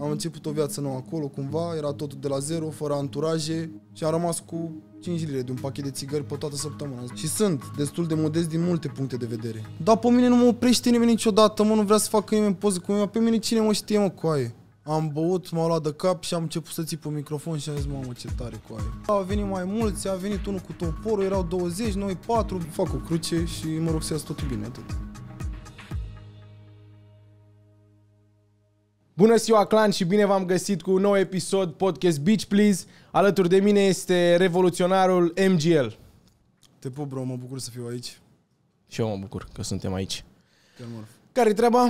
Am început o viață nouă acolo, cumva, era totul de la zero, fără anturaje și am rămas cu 5 lire de un pachet de țigări pe toată săptămâna. Și sunt destul de modest din multe puncte de vedere. Dar pe mine nu mă oprește nimeni niciodată, mă, nu vrea să facă nimeni poză cu mine, pe mine cine mă știe, mă, coaie. Am băut, m-au luat de cap și am început să țip pe microfon și am zis, mamă, ce tare cu aia. Au venit mai mulți, a venit unul cu toporul, erau 20, noi 4, fac o cruce și mă rog să iasă totul bine, atât. Bună ziua, clan, și bine v-am găsit cu un nou episod podcast Beach Please. Alături de mine este revoluționarul MGL. Te pup, bro, mă bucur să fiu aici. Și eu mă bucur că suntem aici. Care-i treaba?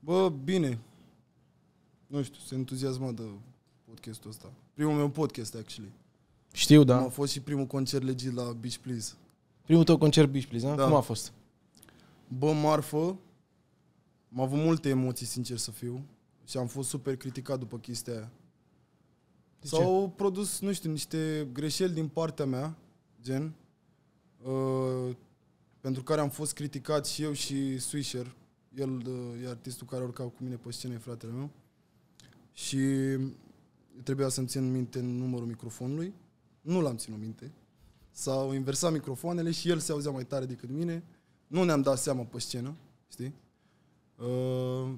Bă, bine. Nu știu, sunt entuziasmat de podcastul ăsta. Primul meu podcast, actually. Știu, da. a fost și primul concert legit la Beach Please. Primul tău concert Beach Please, da? da. Cum a fost? Bă, marfă. M-am avut multe emoții, sincer să fiu. Și am fost super criticat după chestia aia. De S-au ce? produs, nu știu, niște greșeli din partea mea, gen, uh, pentru care am fost criticat și eu și Swisher. El uh, e artistul care urca cu mine pe scenă, e fratele meu. Și trebuia să-mi țin minte numărul microfonului. Nu l-am ținut minte. S-au inversat microfoanele și el se auzea mai tare decât mine. Nu ne-am dat seama pe scenă, știi? Uh,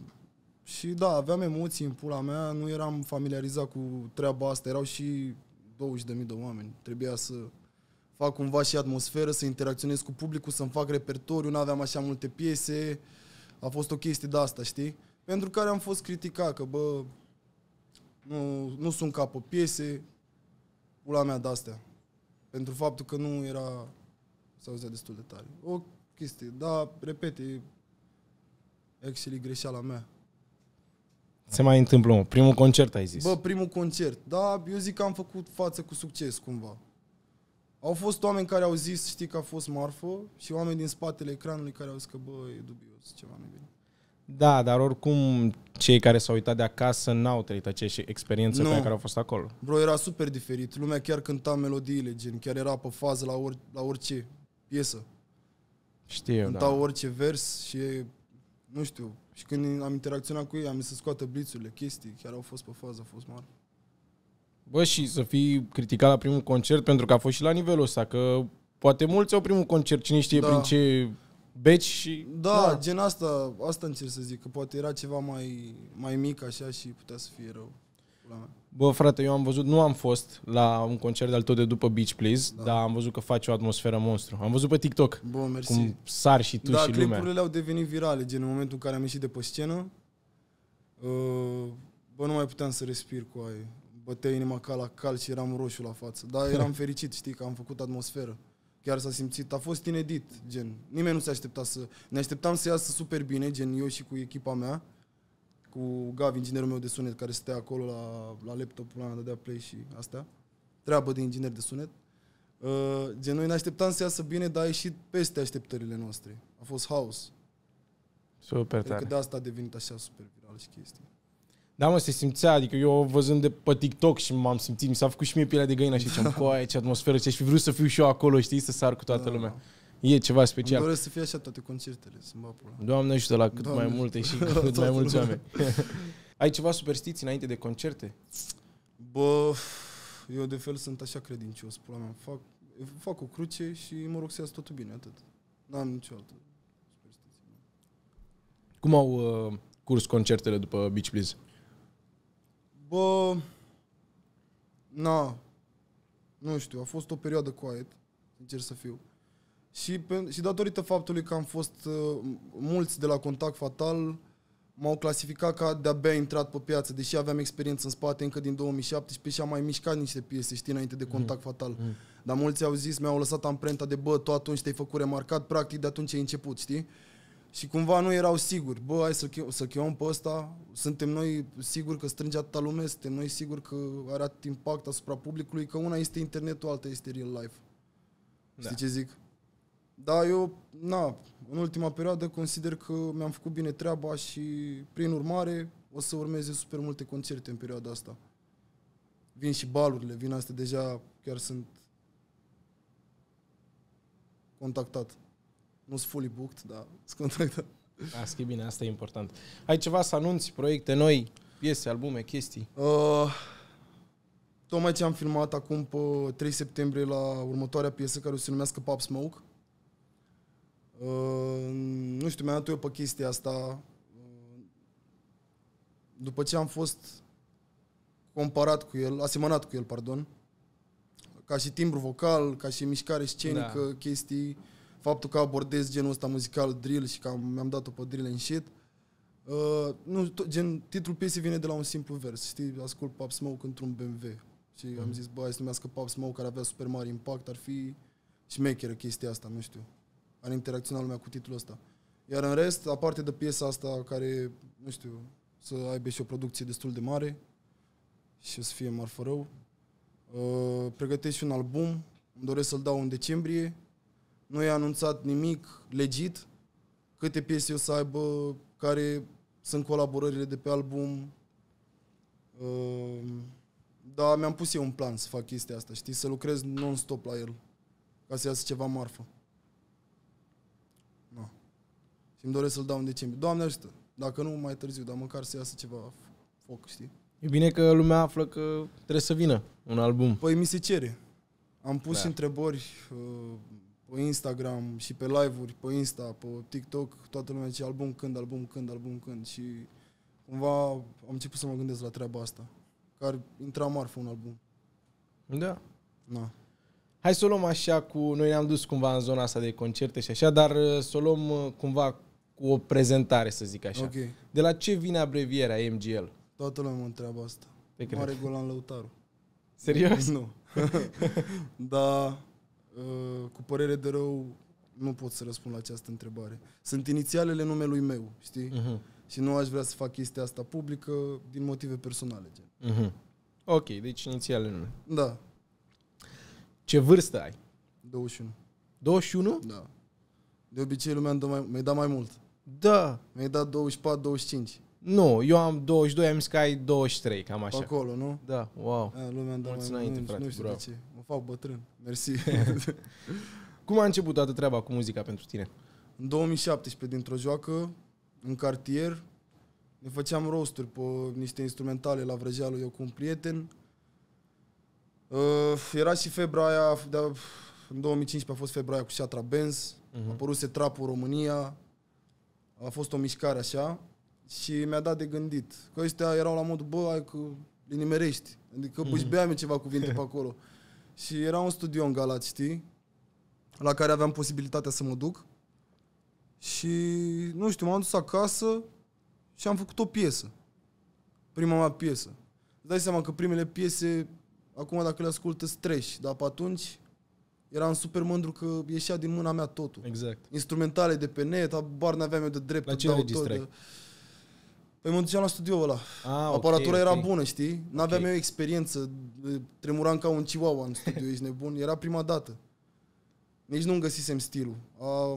și da, aveam emoții în pula mea, nu eram familiarizat cu treaba asta, erau și 20.000 de oameni. Trebuia să fac cumva și atmosferă, să interacționez cu publicul, să-mi fac repertoriu, nu aveam așa multe piese. A fost o chestie de asta, știi? Pentru care am fost criticat, că bă, nu, nu sunt cap piese, pula mea de-astea. Pentru faptul că nu era, să auzea destul de tare. O chestie, dar, repete e actually greșeala mea. Se mai întâmplă, mă. Primul concert, ai zis. Bă, primul concert. Da, eu zic că am făcut față cu succes, cumva. Au fost oameni care au zis, știi, că a fost marfă și oameni din spatele ecranului care au zis că, bă, e dubios, ceva nu bine. Da, dar oricum cei care s-au uitat de acasă n-au trăit aceeași experiență nu. pe care au fost acolo. Bro, era super diferit. Lumea chiar cânta melodiile, gen, chiar era pe fază la, or- la orice piesă. Știu, Cântau da. orice vers și, nu știu, și când am interacționat cu ei, am zis să scoată blițurile, chestii, chiar au fost pe fază, a fost mare. Bă, și să fii criticat la primul concert, pentru că a fost și la nivelul ăsta, că poate mulți au primul concert, cine știe da. prin ce beci și... Da, da, gen asta, asta încerc să zic, că poate era ceva mai, mai mic așa și putea să fie rău. Bă, frate, eu am văzut, nu am fost la un concert al tău de după Beach Please, da. dar am văzut că faci o atmosferă monstru. Am văzut pe TikTok Bun, mersi. cum sar și tu da, și lumea. Da, clipurile au devenit virale, gen în momentul în care am ieșit de pe scenă, uh, bă, nu mai puteam să respir cu aia. Bătea inima ca la cal și eram roșu la față. Dar eram fericit, știi, că am făcut atmosferă. Chiar s-a simțit, a fost inedit, gen. Nimeni nu se aștepta să... Ne așteptam să iasă super bine, gen eu și cu echipa mea, cu Gavi, inginerul meu de sunet, care stătea acolo la, la laptop, la dădea play și astea. Treabă de inginer de sunet. Uh, gen, noi ne așteptam să iasă bine, dar a ieșit peste așteptările noastre. A fost haos. Super tare. de asta a devenit așa super viral și chestii. Da, mă, se simțea, adică eu văzând de pe TikTok și m-am simțit, mi s-a făcut și mie pielea de găină și ziceam, da. ce atmosferă, ce aș fi vrut să fiu și eu acolo, știi, să sar cu toată da. lumea. Da. E ceva special. Îmi doresc să fie așa toate concertele, să mă Doamne ajută la cât Doamne mai multe și cât mai mulți oameni. Ai ceva superstiții înainte de concerte? Bă, eu de fel sunt așa credincios, pula mea. Fac, fac o cruce și mă rog să iasă totul bine, atât. N-am nicio altă superstiție. Cum au uh, curs concertele după Beach Please? Bă, na, nu știu, a fost o perioadă quiet, încerc să fiu. Și, pe, și datorită faptului că am fost uh, mulți de la Contact Fatal, m-au clasificat ca de-abia intrat pe piață, deși aveam experiență în spate încă din 2017 și am mai mișcat niște piese, știi, înainte de mm. Contact mm. Fatal. Mm. Dar mulți au zis, mi-au lăsat amprenta de, bă, tu atunci te-ai făcut remarcat, practic de atunci ai început, știi? Și cumva nu erau siguri, bă, hai să-l, să chemăm pe ăsta, suntem noi siguri că strânge atâta lume, suntem noi siguri că are atât impact asupra publicului, că una este internetul, alta este real life. Da. Știi ce zic? Da, eu, na, în ultima perioadă consider că mi-am făcut bine treaba și, prin urmare, o să urmeze super multe concerte în perioada asta. Vin și balurile, vin astea deja, chiar sunt contactat. Nu sunt fully booked, dar sunt contactat. Asta e bine, asta e important. Ai ceva să anunți, proiecte noi, piese, albume, chestii? Uh, tocmai ce am filmat acum pe 3 septembrie la următoarea piesă care o se numească Pop Smoke nu știu, mi-am dat eu pe chestia asta uh, după ce am fost comparat cu el, asemănat cu el, pardon, ca și timbru vocal, ca și mișcare scenică, da. chestii, faptul că abordez genul ăsta muzical, drill și că mi-am dat-o pe drill and shit, Uh, nu, tot, gen, titlul piesei vine de la un simplu vers, știi, ascult Pop Smoke într-un BMW și mm. am mhm. zis, bă, hai să numească Pop Smoke care avea super mare impact, ar fi și chestia asta, nu știu ar interacționa lumea cu titlul ăsta. Iar în rest, aparte de piesa asta care, nu știu, să aibă și o producție destul de mare și să fie marfă rău, uh, pregătesc și un album, îmi doresc să-l dau în decembrie, nu i-a anunțat nimic legit, câte piese o să aibă, care sunt colaborările de pe album, uh, dar mi-am pus eu un plan să fac chestia asta, știi, să lucrez non-stop la el, ca să iasă ceva marfă. Și îmi doresc să-l dau în decembrie. Doamne ajută! Dacă nu, mai târziu, dar măcar să iasă ceva foc, știi? E bine că lumea află că trebuie să vină un album. Păi mi se cere. Am pus da. întrebări uh, pe Instagram și pe live-uri, pe Insta, pe TikTok, toată lumea zice album când, album când, album când și cumva am început să mă gândesc la treaba asta. Că ar intra marfă un album. Da. Na. Hai să o luăm așa cu... Noi ne-am dus cumva în zona asta de concerte și așa, dar uh, să o luăm uh, cumva cu o prezentare, să zic așa. Okay. De la ce vine abrevierea MGL? Toată lumea mă întreabă asta. Pe Mare cred. Golan Lăutaru. Serios? Nu. Dar, uh, cu părere de rău, nu pot să răspund la această întrebare. Sunt inițialele numelui meu, știi? Uh-huh. Și nu aș vrea să fac chestia asta publică din motive personale. Gen. Uh-huh. Ok, deci inițialele numele. Da. Ce vârstă ai? 21. 21? Da. De obicei lumea îmi dă mai, mi-a dat mai mult. Da. Mi-ai dat 24-25. Nu, eu am 22, am zis că ai 23, cam așa. Acolo, nu? Da, wow. A, lumea îmi dă mai înainte, frate, nu știu bravo. de ce. Mă fac bătrân. Mersi. Cum a început toată treaba cu muzica pentru tine? În 2017, dintr-o joacă, în cartier, ne făceam rosturi pe niște instrumentale la vrăjeală eu cu un prieten. Uh, era și febra aia, de, în 2015 a fost febra aia cu Seatra Benz, uh-huh. apăruse trapul România, a fost o mișcare așa și mi-a dat de gândit. Că ăștia erau la modul, bă, ai că nimerești. Adică bâșbeam păi, mhm. ceva cuvinte pe acolo. Și era un studio în Galați, știi? La care aveam posibilitatea să mă duc. Și, nu știu, m-am dus acasă și am făcut o piesă. Prima mea piesă. Îți dai seama că primele piese, acum dacă le ascultă, streși. Dar pe atunci eram super mândru că ieșea din mâna mea totul. Exact. Instrumentale de pe net, abar n-aveam eu de drept. La ce registrai? De... Păi mă duceam la studio ăla. Ah, Aparatura okay, era okay. bună, știi? N-aveam okay. eu experiență. Tremuram ca un chihuahua în studio, ești nebun. Era prima dată. Nici nu-mi găsisem stilul.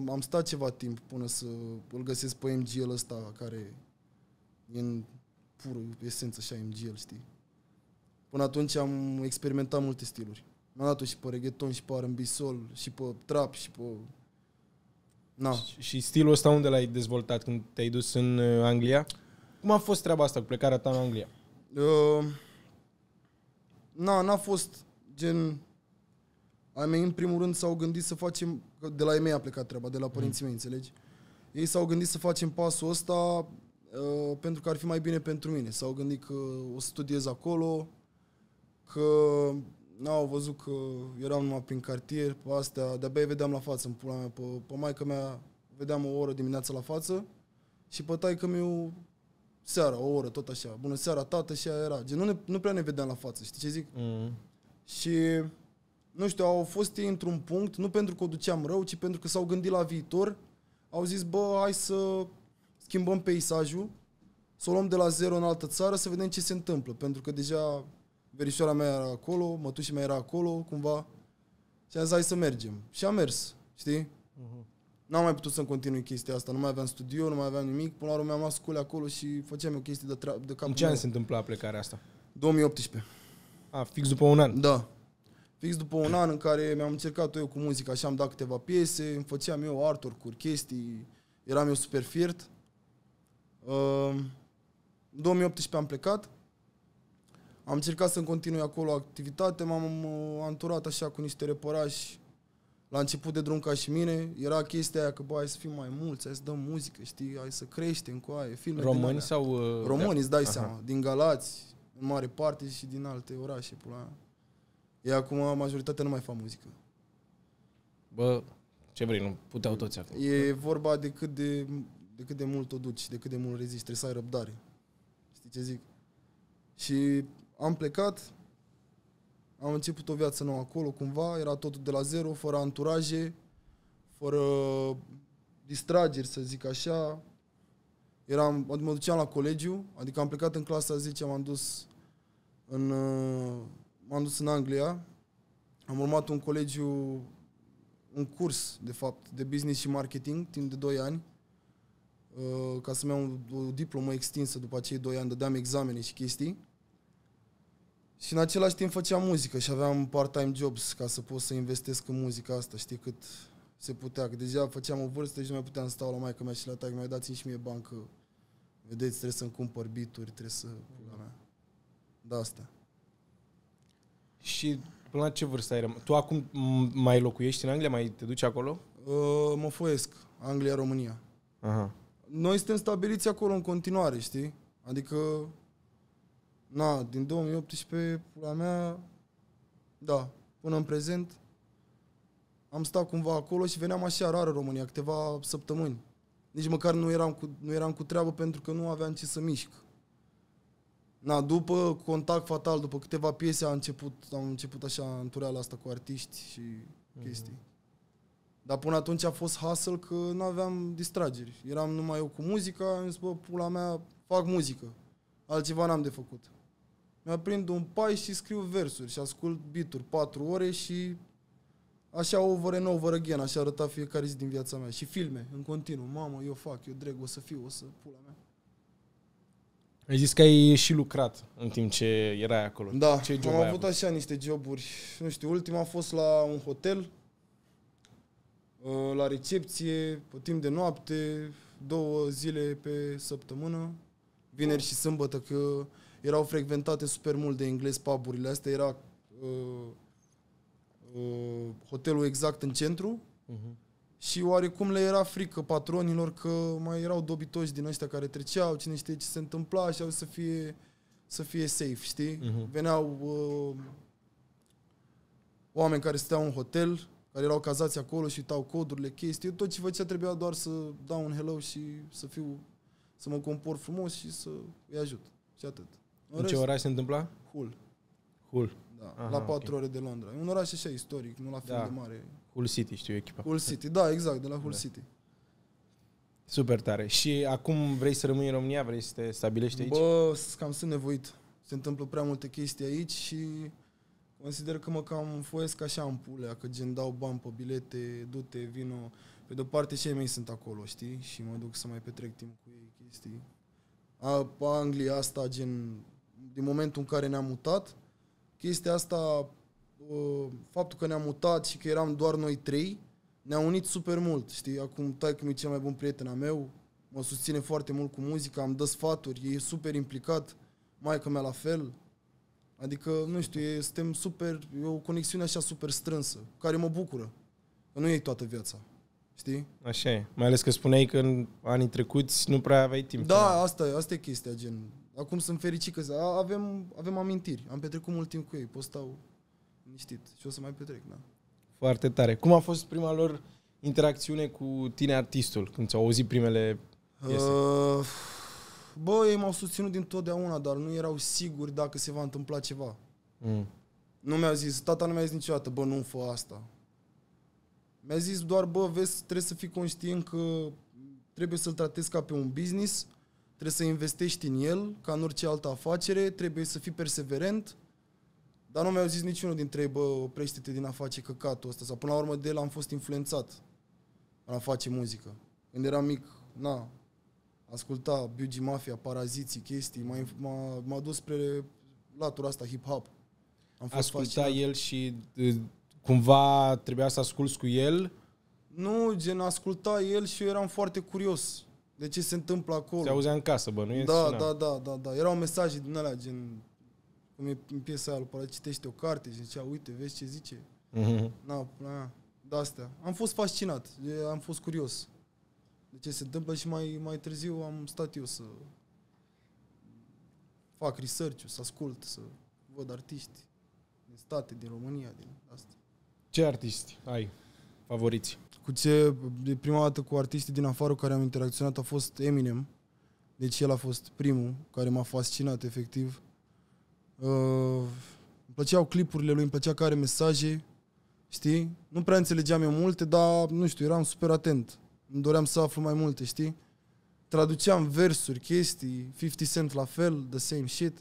Am stat ceva timp până să îl găsesc pe MGL ăsta, care e în pură esență așa MGL, știi? Până atunci am experimentat multe stiluri m a dat-o și pe reggaeton, și pe R&B soul, și pe trap, și pe... Na. Și, și stilul ăsta unde l-ai dezvoltat când te-ai dus în uh, Anglia? Cum a fost treaba asta cu plecarea ta în Anglia? Uh, na, n-a fost gen... Ai mei, în primul rând, s-au gândit să facem... De la ei mei a plecat treaba, de la mm. părinții mm. mei, înțelegi? Ei s-au gândit să facem pasul ăsta uh, pentru că ar fi mai bine pentru mine. S-au gândit că o să studiez acolo, că n-au văzut că eram numai prin cartier, pe astea, de-abia vedeam la față în pula mea, pe, pe maică mea vedeam o oră dimineața la față și pe taică mi seara, o oră, tot așa, bună seara, tată, și aia era. Gen, nu, ne, nu prea ne vedeam la față, știi ce zic? Mm. Și, nu știu, au fost ei într-un punct, nu pentru că o duceam rău, ci pentru că s-au gândit la viitor, au zis, bă, hai să schimbăm peisajul, să o luăm de la zero în altă țară, să vedem ce se întâmplă, pentru că deja verișoara mea era acolo, mătușii mea era acolo, cumva. Și am zis, hai să mergem. Și am mers, știi? Uh-huh. N-am mai putut să-mi continui chestia asta, nu mai aveam studio, nu mai aveam nimic. Până la urmă am luat acolo și făceam o chestie de, tra- de cap. În ce an se întâmpla plecarea asta? 2018. A, fix după un an? Da. Fix după un an în care mi-am încercat eu cu muzica, așa am dat câteva piese, îmi făceam eu arturi cu chestii, eram eu super fiert. Uh, în 2018 am plecat am încercat să-mi continui acolo activitate, m-am uh, anturat așa cu niște repărași la început de drum ca și mine, era chestia aia că, bă, hai să fim mai mulți, hai să dăm muzică, știi, hai să creștem cu aia, filme Români sau... Uh, Români, îți dai Aha. seama, din Galați, în mare parte și din alte orașe, pula E acum majoritatea nu mai fac muzică. Bă, ce vrei, nu puteau toți acum. E vorba de cât de, de cât de mult o duci, de cât de mult rezisti, trebuie să ai răbdare. Știi ce zic? Și am plecat, am început o viață nouă acolo, cumva, era totul de la zero, fără anturaje, fără distrageri, să zic așa. Eram, mă duceam la colegiu, adică am plecat în clasa 10, m-am dus în, uh, m-am dus în Anglia, am urmat un colegiu, un curs, de fapt, de business și marketing, timp de 2 ani, uh, ca să-mi iau o diplomă extinsă după acei 2 ani, dădeam examene și chestii. Și în același timp făceam muzică și aveam part-time jobs ca să pot să investesc în muzica asta, știi cât se putea. Că deja făceam o vârstă și nu mai puteam stau la maica mea și la tag, mai dați și mie bancă. vedeți, trebuie să-mi cumpăr bituri, trebuie să... Da, mea. da asta. Și până la ce vârstă ai rămas? Tu acum mai locuiești în Anglia? Mai te duci acolo? Uh, mă foiesc. Anglia, România. Aha. Noi suntem stabiliți acolo în continuare, știi? Adică Na, din 2018, la mea, da, până în prezent, am stat cumva acolo și veneam așa rar în România, câteva săptămâni. Nici măcar nu eram cu, nu eram cu treabă pentru că nu aveam ce să mișc. Na, după contact fatal, după câteva piese, am început, am început așa tureala asta cu artiști și mm-hmm. chestii. Dar până atunci a fost hustle că nu aveam distrageri. Eram numai eu cu muzica, am zis, bă, pula mea, fac muzică. Altceva n-am de făcut mi prind un pai și scriu versuri și ascult bituri 4 ore și așa over and over again, așa arăta fiecare zi din viața mea. Și filme, în continuu. Mamă, eu fac, eu dreg, o să fiu, o să pula mea. Ai zis că ai și lucrat în timp ce erai acolo. Da, ce job am avut, avut așa niște joburi. Nu știu, ultima a fost la un hotel, uh, la recepție, pe timp de noapte, două zile pe săptămână, vineri și sâmbătă, că erau frecventate super mult de englezi puburile astea, era uh, uh, hotelul exact în centru uh-huh. și oarecum le era frică patronilor că mai erau dobitoși din ăștia care treceau, cine știe ce se întâmpla și au să fie, să fie safe, știi? Uh-huh. Veneau uh, oameni care stăteau în hotel, care erau cazați acolo și uitau codurile, chestii. Eu tot ce făcea trebuia doar să dau un hello și să fiu, să mă compor frumos și să îi ajut. Și atât. În, în ce oraș se întâmpla? Hull. Hull. Da, Aha, la 4 okay. ore de Londra. E un oraș așa istoric, nu la fel da. de mare. Hull City, știu echipa. Hull City, da, exact, de la Hull da. City. Super tare. Și acum vrei să rămâi în România? Vrei să te stabilești aici? Bă, cam sunt nevoit. Se întâmplă prea multe chestii aici și consider că mă cam foiesc așa în pulea, că gen dau bani pe bilete, du-te, vino. Pe de-o parte cei mei sunt acolo, știi? Și mă duc să mai petrec timp cu ei chestii. A, pe Anglia asta, gen, din momentul în care ne-am mutat. Chestia asta, uh, faptul că ne-am mutat și că eram doar noi trei, ne-a unit super mult, știi? Acum taică mi cel mai bun prieten al meu, mă susține foarte mult cu muzica, am dă sfaturi, e super implicat, maica mea la fel. Adică, nu știu, e, suntem super, e o conexiune așa super strânsă, care mă bucură. Că nu e toată viața, știi? Așa e, mai ales că spuneai că în anii trecuți nu prea aveai timp. Da, asta e, asta e chestia, gen, acum sunt fericit că avem, avem amintiri. Am petrecut mult timp cu ei, pot stau liniștit și o să mai petrec, da. Foarte tare. Cum a fost prima lor interacțiune cu tine, artistul, când ți-au auzit primele Uh, bă, ei m-au susținut din totdeauna, dar nu erau siguri dacă se va întâmpla ceva. Mm. Nu mi-au zis, tata nu mi-a zis niciodată, bă, nu fă asta. Mi-a zis doar, bă, vezi, trebuie să fii conștient că trebuie să-l tratezi ca pe un business Trebuie să investești în el, ca în orice altă afacere, trebuie să fii perseverent, dar nu mi-au zis niciunul dintre ei, bă, oprește-te din a face căcatul ăsta. Sau până la urmă de el am fost influențat în a face muzică. Când eram mic, na, asculta Beauty Mafia, Paraziții, chestii, m-a, m-a, m-a dus spre latura asta hip-hop. Am fost Asculta fascinat. el și cumva trebuia să asculți cu el? Nu, gen, asculta el și eu eram foarte curios de ce se întâmplă acolo. Se auzea în casă, bă, nu e da, da, da, da, da. Erau mesaje din alea, gen, cum e în piesa aia, lupă, citește o carte și zicea, uite, vezi ce zice. Mm-hmm. da, de astea. Am fost fascinat, am fost curios de ce se întâmplă și mai, mai târziu am stat eu să fac research să ascult, să văd artiști din state, din România, din asta. Ce artiști ai favoriți? Cu ce, de prima dată cu artiștii din afară care am interacționat a fost Eminem. Deci el a fost primul care m-a fascinat, efectiv. Uh, îmi plăceau clipurile lui, îmi plăcea care mesaje, știi? Nu prea înțelegeam eu multe, dar, nu știu, eram super atent. Îmi doream să aflu mai multe, știi? Traduceam versuri, chestii, 50 Cent la fel, the same shit.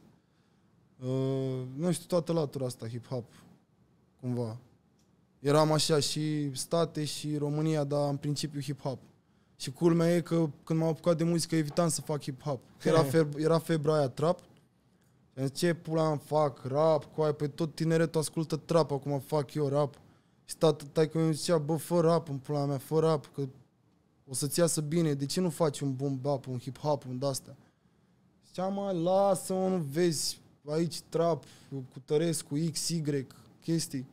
Uh, nu știu, toată latura asta, hip-hop, cumva eram așa și state și România, dar în principiu hip-hop. Și culmea e că când m-am apucat de muzică evitam să fac hip-hop. Era, feb- era febra aia trap. În ce pula am fac rap, cu aia, păi tot tineretul ascultă trap, acum fac eu rap. Și tata, tai că mi zicea, bă, fă rap în pula mea, fă rap, că o să-ți iasă bine, de ce nu faci un boom bap, un hip hop, un de-astea? Zicea, mă, lasă-mă, nu vezi, aici trap, cu Tărescu, X, Y, chestii.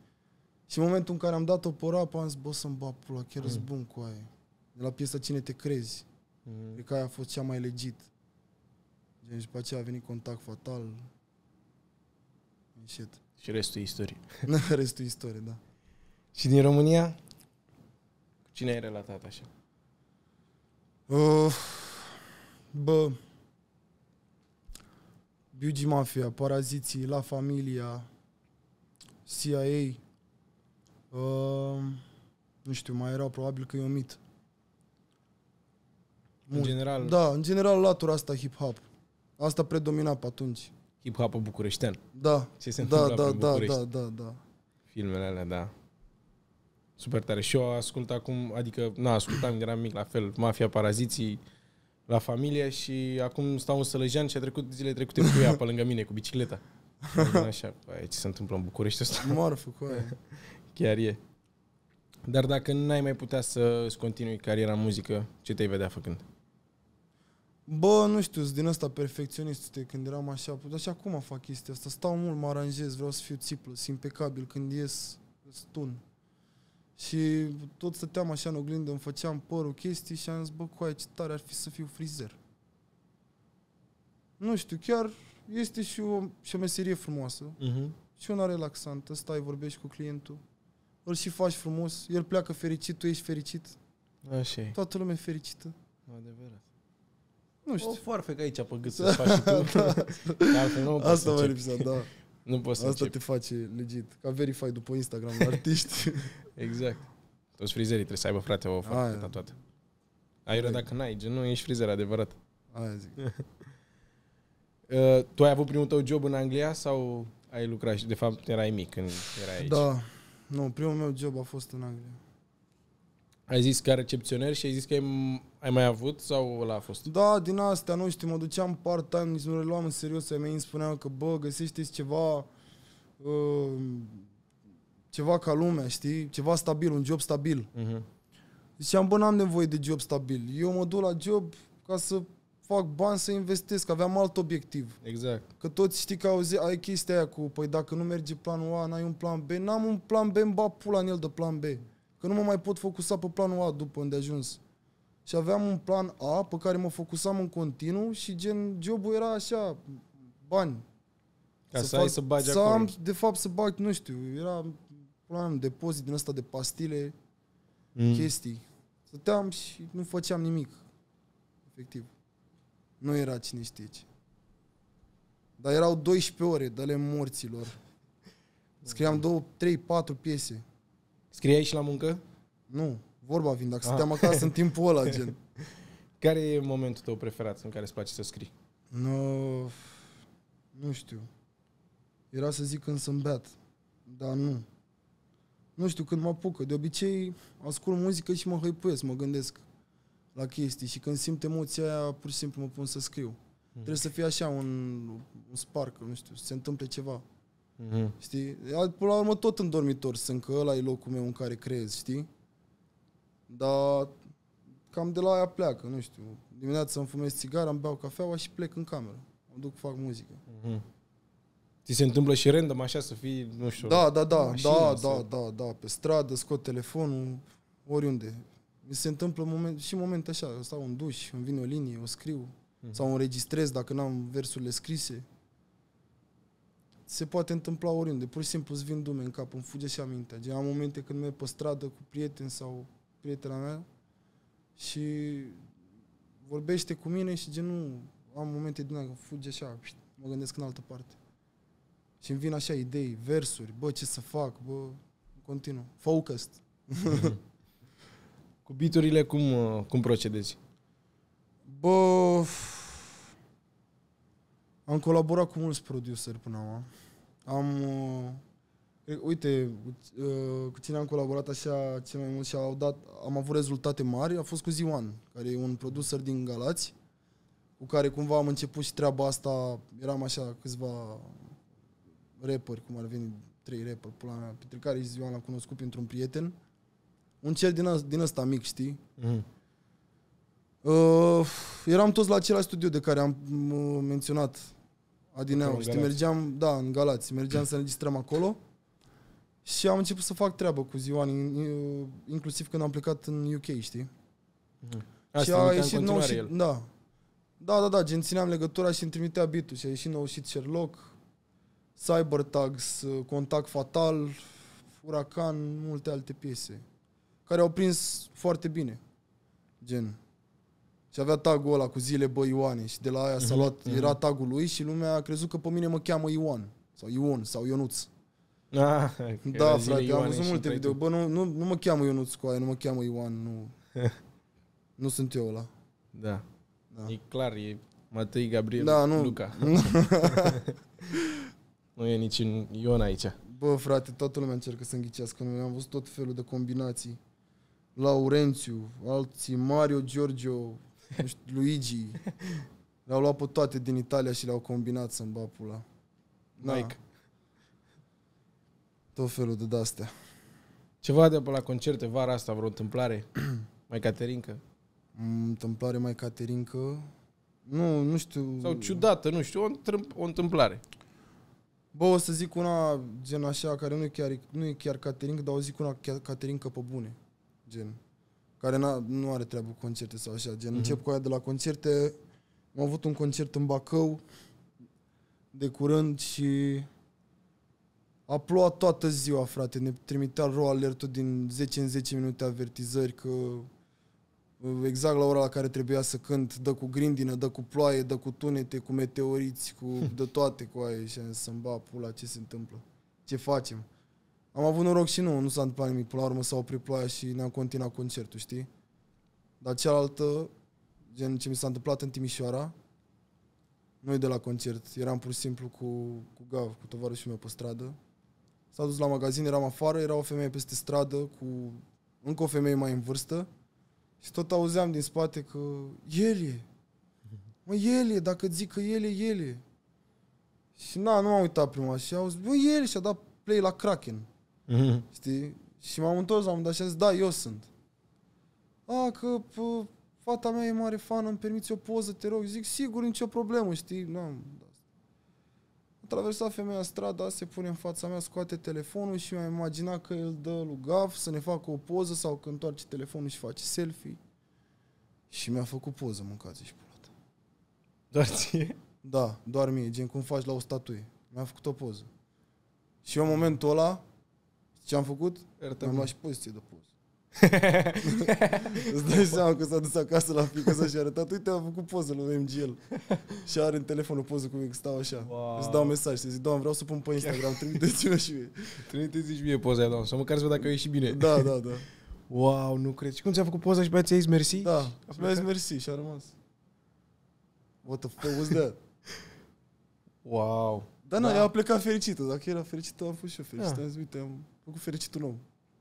Și în momentul în care am dat-o pe rap, am zis, bă, să-mi bat pula, chiar mm. bun cu aia. De la piesa Cine te crezi. Mm. Cred că aia a fost cea mai legit. Gen, și după aceea a venit contact fatal. Shit. Și restul istorie. restul istorie, da. Și din România? Cine ai relatat așa? Uh, bă, Biugi Mafia, Paraziții, La Familia, CIA, Uh, nu știu, mai erau probabil că e un mit. Mult. În general? Da, în general latura asta hip-hop. Asta predomina pe atunci. Hip-hop bucureștean. Da. Ce se da, da, da, da, da, da, da. Filmele alea, da. Super tare. Și eu ascult acum, adică, na, ascultam, eram mic la fel, Mafia Paraziții, la familie și acum stau în Sălăjean și a trecut zile trecute cu ea pe lângă mine, cu bicicleta. Așa, ce se întâmplă în București ăsta? Marfă, cu aia. Chiar e. Dar dacă n-ai mai putea să-ți continui cariera în muzică, ce te-ai vedea făcând? Bă, nu știu, din ăsta perfecționist, de când eram așa, dar și acum fac chestia asta, stau mult, mă aranjez, vreau să fiu țiplă, sunt impecabil, când ies, stun. Și tot stăteam așa în oglindă, îmi făceam părul chestii și am zis, bă, coaie, ce tare ar fi să fiu frizer. Nu știu, chiar este și o, și o meserie frumoasă uh-huh. și una relaxantă, stai, vorbești cu clientul îl și faci frumos, el pleacă fericit, tu ești fericit. Așa e. Toată lumea e fericită. Adevărat. Nu știu. O foarfecă aici pe gât să faci tu. da. Asta mai lipsa, da. nu poți să Asta încep. te face legit. Ca verify după Instagram la artiști. exact. Toți frizerii trebuie să aibă, frate, o foarfecă tatuată. Aiurea dacă n-ai, gen, nu ești frizer adevărat. Aia zic. uh, tu ai avut primul tău job în Anglia sau ai lucrat și de fapt erai mic când erai aici? Da, nu, primul meu job a fost în Anglia. Ai zis că recepționer și ai zis că ai, ai mai avut sau la a fost? Da, din astea, nu știu, mă duceam part-time, nici nu le luam în serios, ai mei îmi spuneau că, bă, găsește ceva, uh, ceva ca lumea, știi? Ceva stabil, un job stabil. Uh-huh. Ziceam, bă, n-am nevoie de job stabil. Eu mă duc la job ca să fac bani să investesc, aveam alt obiectiv. Exact. Că toți știi că au zi, ai chestia aia cu, păi dacă nu merge planul A, n-ai un plan B, n-am un plan B, îmi bag pula în el de plan B. Că nu mă mai pot focusa pe planul A după unde ajuns Și aveam un plan A pe care mă focusam în continuu și gen, jobul era așa, bani. Ca să, să fac, să bagi să acolo. Am, de fapt să bag, nu știu, era plan depozit din ăsta de pastile, mm. chestii. Stăteam și nu făceam nimic, efectiv. Nu erați liniștiți. Dar erau 12 ore de ale morților. Scriam 2, 3, 4 piese. Scriai și la muncă? Nu, vorba vin, dacă ah. stăteam acasă în timpul ăla, gen. Care e momentul tău preferat în care îți place să scrii? No, nu știu. Era să zic când sunt beat, dar nu. Nu știu, când mă apucă. De obicei ascult muzică și mă hăipuiesc, mă gândesc la chestii și când simt emoția aia, pur și simplu mă pun să scriu. Mm-hmm. Trebuie să fie așa, un, un spark, nu știu, să se întâmple ceva. Mm-hmm. Știi? Până la urmă tot în dormitor sunt, că ăla e locul meu în care creez, știi? Dar cam de la aia pleacă, nu știu. Dimineața îmi fumez țigara, îmi beau cafeaua și plec în cameră. Mă duc, fac muzică. Mm-hmm. Ti se întâmplă și random așa să fii, nu știu... Da, da, da, da, da, da, da, da, pe stradă, scot telefonul, oriunde. Mi se întâmplă moment, și momente așa, stau în duș, îmi vine o linie, o scriu, mm-hmm. sau înregistrez dacă n-am versurile scrise. Se poate întâmpla oriunde, pur și simplu îți vin dume în cap, îmi fuge și amintea. Adică gen, am momente când merg pe stradă cu prieteni sau prietena mea și vorbește cu mine și gen, nu, am momente din când fuge așa, mă gândesc în altă parte. Și îmi vin așa idei, versuri, bă, ce să fac, bă, continuu, focused. Mm-hmm. Cu biturile cum, uh, cum procedezi? Bă, am colaborat cu mulți produceri până acum. Am, uh, uite, uh, cu tine am colaborat așa cel mai mult și au dat, am avut rezultate mari. A fost cu Ziwan, care e un producer din Galați, cu care cumva am început și treaba asta. Eram așa câțiva rapperi, cum ar veni, trei rapperi, pe care Zivan l-am cunoscut printr-un prieten. Uh, un cel din, din ăsta mic, știi? Mm. Uh, eram toți la același studiu de care am uh, menționat Adineau, știi, mergeam, da, în Galați, mergeam să înregistrăm acolo și am început să fac treabă cu Zioan, inclusiv când am plecat în UK, știi? Mm. Asta și a ieșit nou și, da. Da, da, da, gen țineam legătura și îmi trimitea bitul și a ieșit nou și Sherlock, Cybertags, uh, Contact Fatal, Huracan, multe alte piese care au prins foarte bine. Gen. Și avea tagul ăla cu zile bă Ioane și de la aia s-a mhm. luat, uh-huh. era tagul lui și lumea a crezut că pe mine mă cheamă Ioan sau Ion sau Ionuț. Ah, da, frate, Ioane am văzut multe video. Bă, nu, nu, nu mă cheamă Ionuț cu aia, nu mă cheamă Ioan, nu. nu sunt eu ăla. Da. da. E clar, e Matei Gabriel da, nu. Luca. nu e niciun Ion aici. Bă, frate, toată lumea încearcă să înghicească. Am văzut tot felul de combinații. Laurențiu, alții Mario, Giorgio, nu știu, Luigi. Le-au luat pe toate din Italia și le-au combinat să-mi bat da. Nike. Da. Mike. Tot felul de astea. Ceva de pe la concerte vara asta, vreo întâmplare? mai Caterinca? Întâmplare mai Caterinca? Nu, nu știu. Sau ciudată, nu știu, o, o întâmplare. Bă, o să zic una gen așa, care nu e chiar, nu e chiar Caterinca, dar o zic una Caterinca pe bune gen, care nu are treabă cu concerte sau așa, gen, mm-hmm. încep mhm. cu aia de la concerte, am avut un concert în Bacău de curând și a plouat toată ziua, frate, ne trimitea ro alertul din 10 în 10 minute avertizări că uh, exact la ora la care trebuia să cânt, dă cu grindină, dă cu ploaie, dă cu tunete, cu meteoriți, cu de toate cu aia și am zis, ba, pula, ce se întâmplă? Ce facem? Am avut noroc și nu, nu s-a întâmplat nimic. Până la urmă s-a oprit ploaia și ne-am continuat concertul, știi? Dar cealaltă, gen ce mi s-a întâmplat în Timișoara, noi de la concert, eram pur și simplu cu, cu Gav, cu tovarășul meu pe stradă. S-a dus la magazin, eram afară, era o femeie peste stradă cu încă o femeie mai în vârstă și tot auzeam din spate că el e. Mă, el e, dacă zic că el e, el e. Și na, nu am uitat prima și auzi, bă, el și-a dat play la Kraken. Mm-hmm. Știi? Și m-am întors am, dat și am zis, da, eu sunt. A, că pă, fata mea e mare fan, îmi permiți o poză, te rog. Zic, sigur, nicio problemă, știi? Nu am traversa femeia strada, se pune în fața mea, scoate telefonul și mi-am imaginat că el dă lui Gaf să ne facă o poză sau că întoarce telefonul și face selfie. Și mi-a făcut poză, mâncați și pulata. Doar ție? Da, doar mie, gen cum faci la o statuie. Mi-a făcut o poză. Și eu în momentul ăla ce am făcut? Iertă Am luat și poziție de post. Îți dai seama că s-a dus acasă la fică să-și arătat Uite, am făcut poză lui MGL Și are în telefon o poză cu mine, stau așa wow. Îți dau mesaj, să zic, doamne, vreau să pun pe Instagram Trimiteți-mi și mie Trimiteți-mi și mie poza aia, doamne, să măcar să văd dacă o ieși bine Da, da, da Wow, nu cred. Și cum ți-a făcut poza și băia ți-a zis mersi? Da, și a mersi și a rămas. What the fuck was that? wow. Dar nu. da. ea a plecat fericită. Dacă era fericită, am fost și eu fericit. Da. Am zis, uite, am făcut fericitul nou.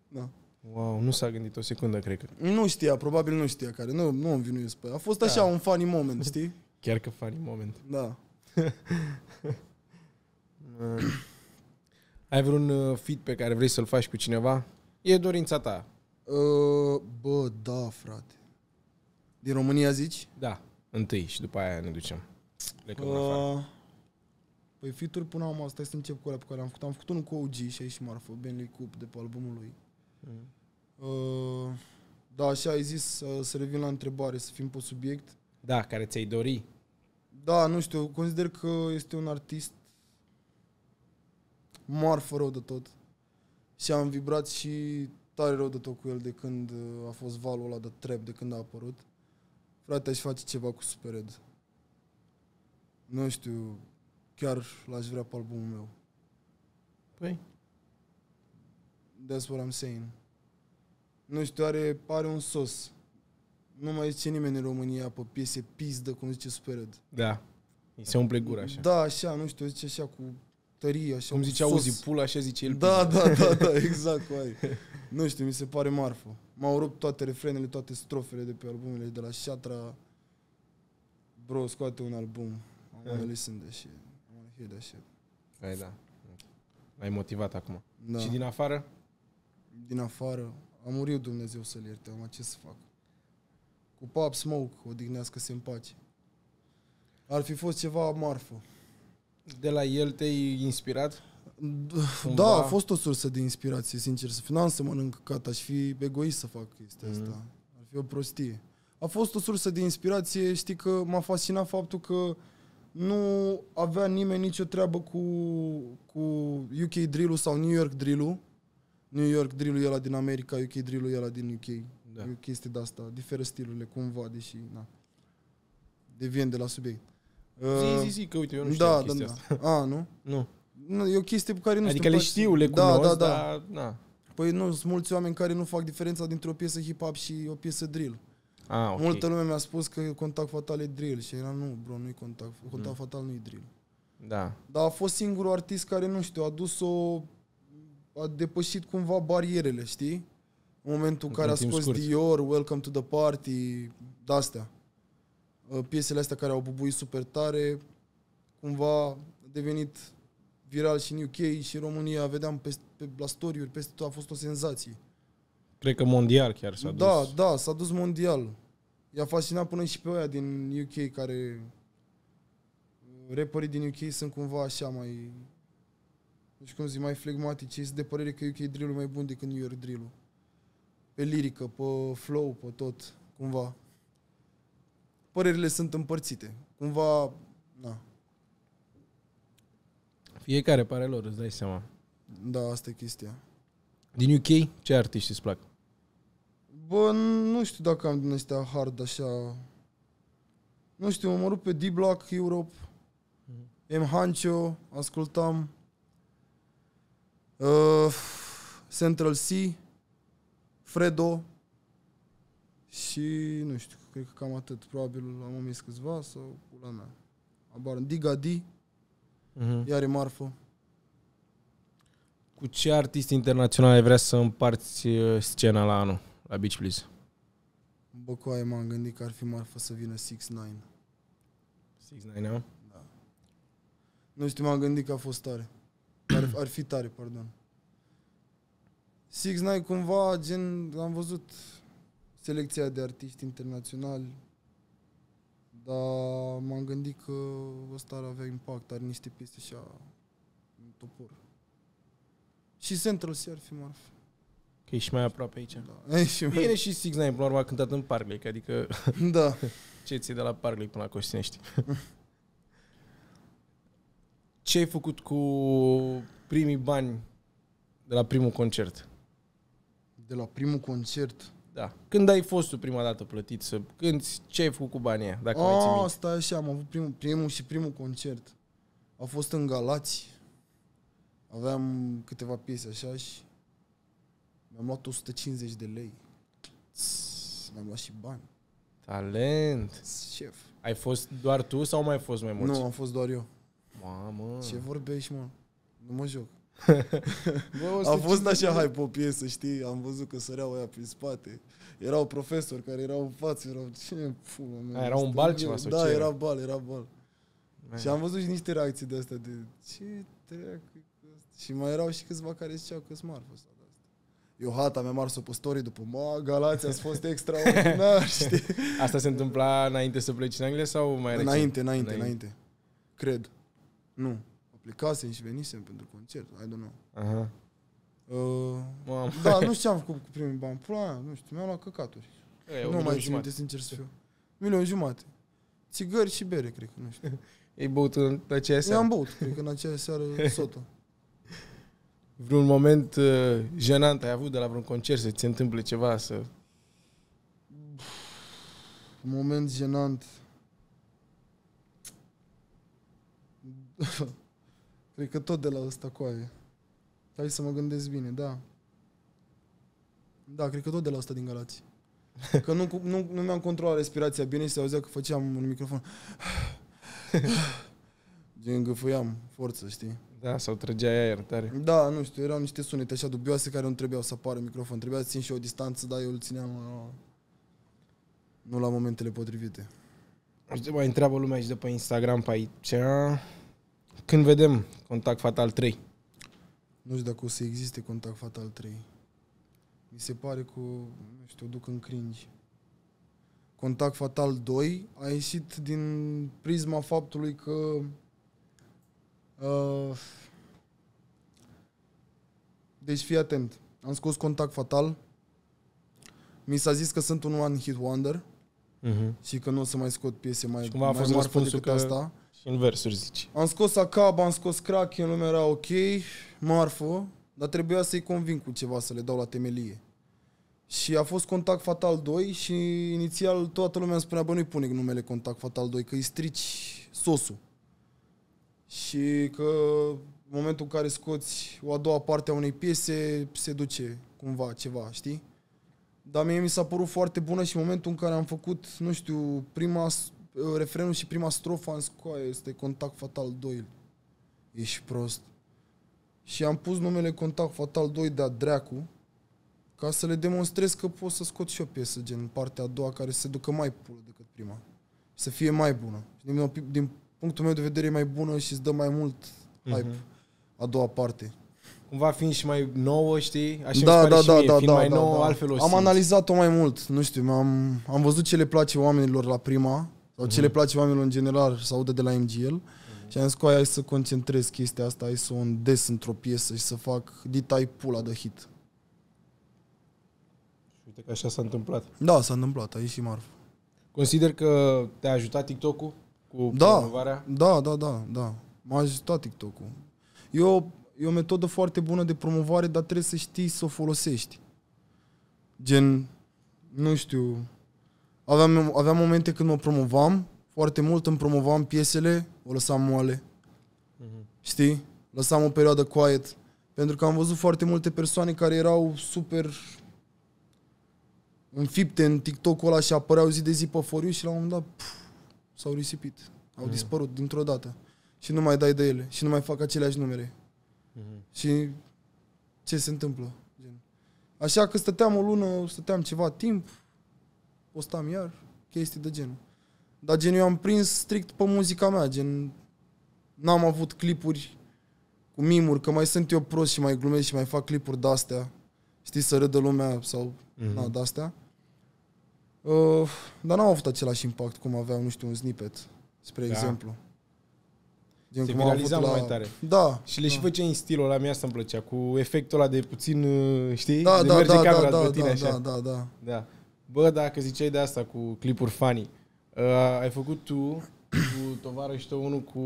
Da. Wow, nu s-a gândit o secundă, cred că. Nu știa, probabil nu știa care. Nu, nu îmi vinuiesc pe A fost da. așa un funny moment, știi? Chiar că funny moment. Da. Ai vreun uh, fit pe care vrei să-l faci cu cineva? E dorința ta. Uh, bă, da, frate. Din România zici? Da, întâi și după aia ne ducem. Plecăm uh, afară. Păi fituri până am asta, să încep cu ăla pe care am făcut. Am făcut unul cu OG și aici și Marfa, Benley Cup, de pe albumul lui. Mm. Uh, da, așa ai zis, uh, să revin la întrebare, să fim pe subiect. Da, care ți-ai dori. Da, nu știu, consider că este un artist marfă rău de tot. Și am vibrat și tare rău de tot cu el de când uh, a fost valul ăla de trap, de când a apărut. Frate, aș face ceva cu Super Ed. Nu știu, chiar l-aș vrea pe albumul meu. Păi? That's what I'm saying. Nu știu, are, are un sos. Nu mai zice nimeni în România pe piese pizdă, cum zice Superred. Da. Îi se umple gura așa. Da, așa, nu știu, zice așa cu tărie, așa. Cum zicea Uzi Pula, așa zice el. Da, da, da, da, exact, cu Nu știu, mi se pare marfă. M-au rupt toate refrenele, toate strofele de pe albumele de la Shatra. Bro, scoate un album. Am da. mai listen de shit fie de așa. Ai, da. Ai motivat acum. Da. Și din afară? Din afară. A murit Dumnezeu să-l ierte. Am ce să fac? Cu Pop Smoke, o dignească se împace. Ar fi fost ceva marfă. De la el te-ai inspirat? Cumva? Da, a fost o sursă de inspirație, sincer să fiu. să mănânc cat, aș fi egoist să fac chestia mm-hmm. asta. Ar fi o prostie. A fost o sursă de inspirație, știi că m-a fascinat faptul că nu avea nimeni nicio treabă cu, cu UK drill sau New York drill New York drill e la din America, UK drill e la din UK. Da. E o chestie de asta, diferă stilurile cumva, deși, na. Devin de la subiect. zi, uh, zi, zi, că uite, eu nu știu da, da, da. A, nu? Nu. nu. E o chestie pe care nu Adică le știu, le cunosc, da, da, da. dar... Na. Păi nu, sunt mulți oameni care nu fac diferența dintre o piesă hip-hop și o piesă drill. Ah, okay. Multă lume mi-a spus că contact fatal e drill și era nu, bro, nu-i contact, contact mm. fatal nu-i drill. Da. Dar a fost singurul artist care, nu știu, a dus-o, a depășit cumva barierele, știi? În momentul în care a scos scurt. Dior, Welcome to the Party, de-astea. Uh, piesele astea care au bubuit super tare, cumva a devenit viral și în UK și în România, vedeam pe, pe, blastoriuri, peste tot, a fost o senzație cred că mondial chiar s-a da, dus. Da, da, s-a dus mondial. I-a fascinat până și pe aia din UK care... Rapperii din UK sunt cumva așa mai... Nu știu cum zic, mai flegmatici. sunt de părere că UK drill mai bun decât New York drill Pe lirică, pe flow, pe tot, cumva. Părerile sunt împărțite. Cumva, na. Fiecare pare lor, îți dai seama. Da, asta e chestia. Din UK, ce artiști îți plac? Bă, nu știu dacă am din astea hard așa. Nu știu, mă am pe D-Block Europe, mhm. M. Hancio, ascultam, uh, Central C, Fredo și nu știu, cred că cam atât. Probabil am omis câțiva sau pula mea. Abar, Diga D, uh-huh. iar e marfă. Cu ce artisti ai vrea să împarți uh, scena la anul? la Beach Please? Bă, Băcoaie m-am gândit că ar fi marfa să vină 6 9 6 9 Da. Nu știu, m-am gândit că a fost tare. Ar, ar fi tare, pardon. 6 9 cumva, gen, am văzut selecția de artiști internaționali, dar m-am gândit că ăsta ar avea impact, are niște piese și a topor. Și Central Sea ar fi marfă. Că ești mai aproape aici. Da. Ești și mai... Bine și Six Nine, până la urmă, a cântat în Park adică... Da. ce ți de la Park până la Costinești? ce ai făcut cu primii bani de la primul concert? De la primul concert? Da. Când ai fost tu prima dată plătit să când ce ai făcut cu banii aia, dacă A, mai stai așa, am avut primul, primul și primul concert. A fost în Galați. Aveam câteva piese așa și mi-am luat 150 de lei. Mi-am luat și bani. Talent! Șef. Ai fost doar tu sau mai ai fost mai mulți? Nu, am fost doar eu. Mamă! Ce vorbești, mă? Nu mă joc. Bă, a fost așa hai pe o piesă, știi? Am văzut că săreau aia prin spate. Erau profesori care erau în față, erau... Cine pula mea? A, era un bal ceva sau Da, ce era? era bal, era bal. Man. Și am văzut și niște reacții de astea de... Ce treacă? Și mai erau și câțiva care ziceau că sunt marfă sau eu hata mi-am ars-o pe story după mă, Galați, a fost extraordinar, știi? Asta se întâmpla înainte să pleci în Anglia sau mai înainte, înainte, înainte, înainte. Cred. Nu. Aplicasem și venisem pentru concert, I don't know. Aha. Uh, da, nu știu ce am făcut cu primii bani. Pula, nu știu, mi am luat căcaturi. E, nu mai țin minte, sincer să fiu. Milion jumate. Țigări și bere, cred că, nu știu. Ei băut în aceea seară? am băut, cred că în aceea seară, sotul vreun moment uh, jenant ai avut de la vreun concert să ți se întâmple ceva? Să... Moment jenant. Cred că tot de la ăsta coaie. Hai să mă gândesc bine, da. Da, cred că tot de la asta din Galați. Că nu, nu, nu mi-am controlat respirația bine și se auzea că făceam un microfon. Gen gâfâiam, forță, știi? Da, sau trăgea aer, tare. Da, nu știu, erau niște sunete așa dubioase care nu trebuiau să apară în microfon. Trebuia să țin și o distanță, dar eu îl țineam uh, nu la momentele potrivite. Uite, mai întreabă lumea aici de pe Instagram, pe aici. Când vedem Contact Fatal 3? Nu știu dacă o să existe Contact Fatal 3. Mi se pare că, nu știu, o duc în cringe. Contact Fatal 2 a ieșit din prisma faptului că deci fii atent. Am scos contact fatal. Mi s-a zis că sunt un one hit wonder uh-huh. și că nu o să mai scot piese mai, și Cum a mai fost răspunsul că asta. Și în versuri zici. Am scos Acab, am scos Kraken, lumea era ok, marfă, dar trebuia să-i convin cu ceva, să le dau la temelie. Și a fost Contact Fatal 2 și inițial toată lumea îmi spunea, bă, nu-i pune numele Contact Fatal 2, că îi strici sosul și că în momentul în care scoți o a doua parte a unei piese, se duce cumva ceva, știi? Dar mie mi s-a părut foarte bună și în momentul în care am făcut, nu știu, prima, refrenul și prima strofa în scoaie, este Contact Fatal 2. Ești prost. Și am pus numele Contact Fatal 2 de-a dreacu, ca să le demonstrez că pot să scot și o piesă, gen partea a doua, care se ducă mai pulă decât prima. Să fie mai bună. Din, din punctul meu de vedere, e mai bună și îți dă mai mult mhm. hype uh-huh. a doua parte. Cumva fiind și mai nouă, știi? Așa da, da, și da, mie. da, da, mai da, nouă, da. altfel o simți. Am analizat-o mai mult, nu știu, am, am văzut ce le place oamenilor la prima, sau ce uh-huh. le place oamenilor în general, să audă de la MGL. Și am zis că hai să concentrez chestia asta, hai să o îndes într-o piesă și să fac ditai pula de hit. Și uite că așa s-a întâmplat. Da, s-a întâmplat, a ieșit marf. Consider că te-a ajutat TikTok-ul? cu da, promovarea? Da, da, da, da. M-a ajutat TikTok-ul. E o, e o metodă foarte bună de promovare, dar trebuie să știi să o folosești. Gen, nu știu, aveam, aveam momente când mă promovam, foarte mult îmi promovam piesele, o lăsam moale. Uh-huh. Știi? Lăsam o perioadă quiet. Pentru că am văzut foarte multe persoane care erau super înfipte în TikTok-ul ăla și apăreau zi de zi pe foriu și la un moment dat pf, s-au risipit, au mm. dispărut dintr-o dată și nu mai dai de ele și nu mai fac aceleași numere. Mm. Și ce se întâmplă? Așa că stăteam o lună, stăteam ceva timp, postam iar, chestii de genul. Dar gen, eu am prins strict pe muzica mea, gen, n-am avut clipuri cu mimuri, că mai sunt eu prost și mai glumesc și mai fac clipuri de-astea, știi, să râdă lumea sau mm-hmm. na, de-astea. Uh, dar n-au avut același impact cum aveau, nu știu, un snippet, spre da. exemplu. Gen se viraliza la... mai tare. Da. Și le da. și făcea în stilul ăla, mie asta îmi plăcea, cu efectul ăla de puțin, uh, știi? Da, de da, merge da, camera da, da, tine, da, așa. da, da, da. Bă, dacă ziceai de asta cu clipuri funny, uh, ai făcut tu cu tovarăși tău unul cu...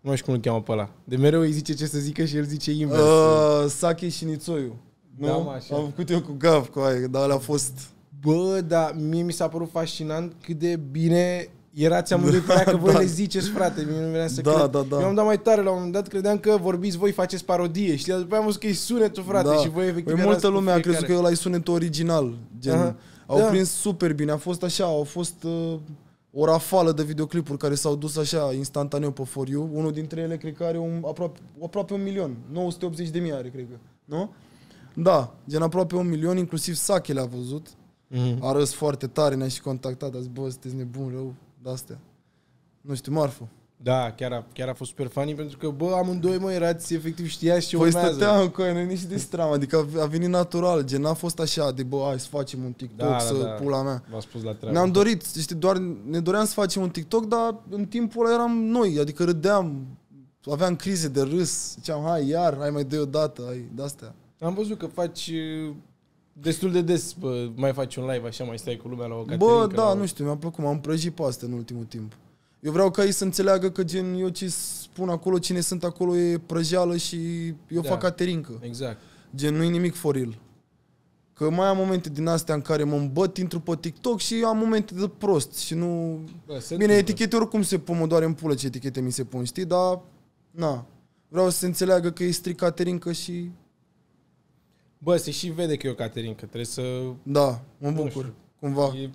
Nu știu cum îl cheamă pe ăla. De mereu îi zice ce să zică și el zice invers. Uh, Sake și Nițoiu. Da, nu? Da, mă, așa. Am făcut eu cu Gav, cu aia, dar a fost Bă, dar mie mi s-a părut fascinant cât de bine erați amândoi pe că da, voi da. le ziceți, frate. Mie nu venea să da, cred. Da, da. Eu am dat mai tare la un moment dat, credeam că vorbiți voi, faceți parodie. Și după aia am văzut că e sunetul, frate. Da. Și voi efectiv păi multă lume a crezut că ăla e sunetul original. Gen, Aha. au da. prins super bine. A fost așa, au fost... Uh, o rafală de videoclipuri care s-au dus așa instantaneu pe For You. Unul dintre ele cred că are un, aproape, aproape un milion. 980 de mii are, cred că. Nu? Da, gen aproape un milion, inclusiv l a văzut. Mm-hmm. A râs foarte tare, ne-a și contactat, a zis, bă, sunteți nebun rău, de-astea. Nu știu, Marfu. Da, chiar a, chiar a fost super funny pentru că, bă, amândoi, mă, erați efectiv știați ce păi urmează. Păi stăteam cu noi nici de stram, adică a, a venit natural, gen, n-a fost așa de, bă, hai să facem un TikTok, da, da să da, da. pula mea. V-a spus la treabă. Ne-am dorit, știi, doar ne doream să facem un TikTok, dar în timpul ăla eram noi, adică râdeam, aveam crize de râs, ziceam, hai, iar, hai mai de o dată, hai, de-astea. Am văzut că faci destul de des bă, mai faci un live așa, mai stai cu lumea la o Bă, da, la... nu știu, mi-a plăcut, m-am prăjit pe asta în ultimul timp. Eu vreau ca ei să înțeleagă că gen eu ce spun acolo, cine sunt acolo e prăjeală și eu da, fac caterincă. Exact. Gen nu e nimic foril. Că mai am momente din astea în care mă îmbăt, intru pe TikTok și am momente de prost și nu... Bă, Bine, întâmplă. etichete oricum se pun, mă doare în pulă ce etichete mi se pun, știi? Dar, na, vreau să se înțeleagă că e strict caterincă și Bă, se și vede că e o Caterin, că trebuie să... Da, mă bucur, știu, cumva. E,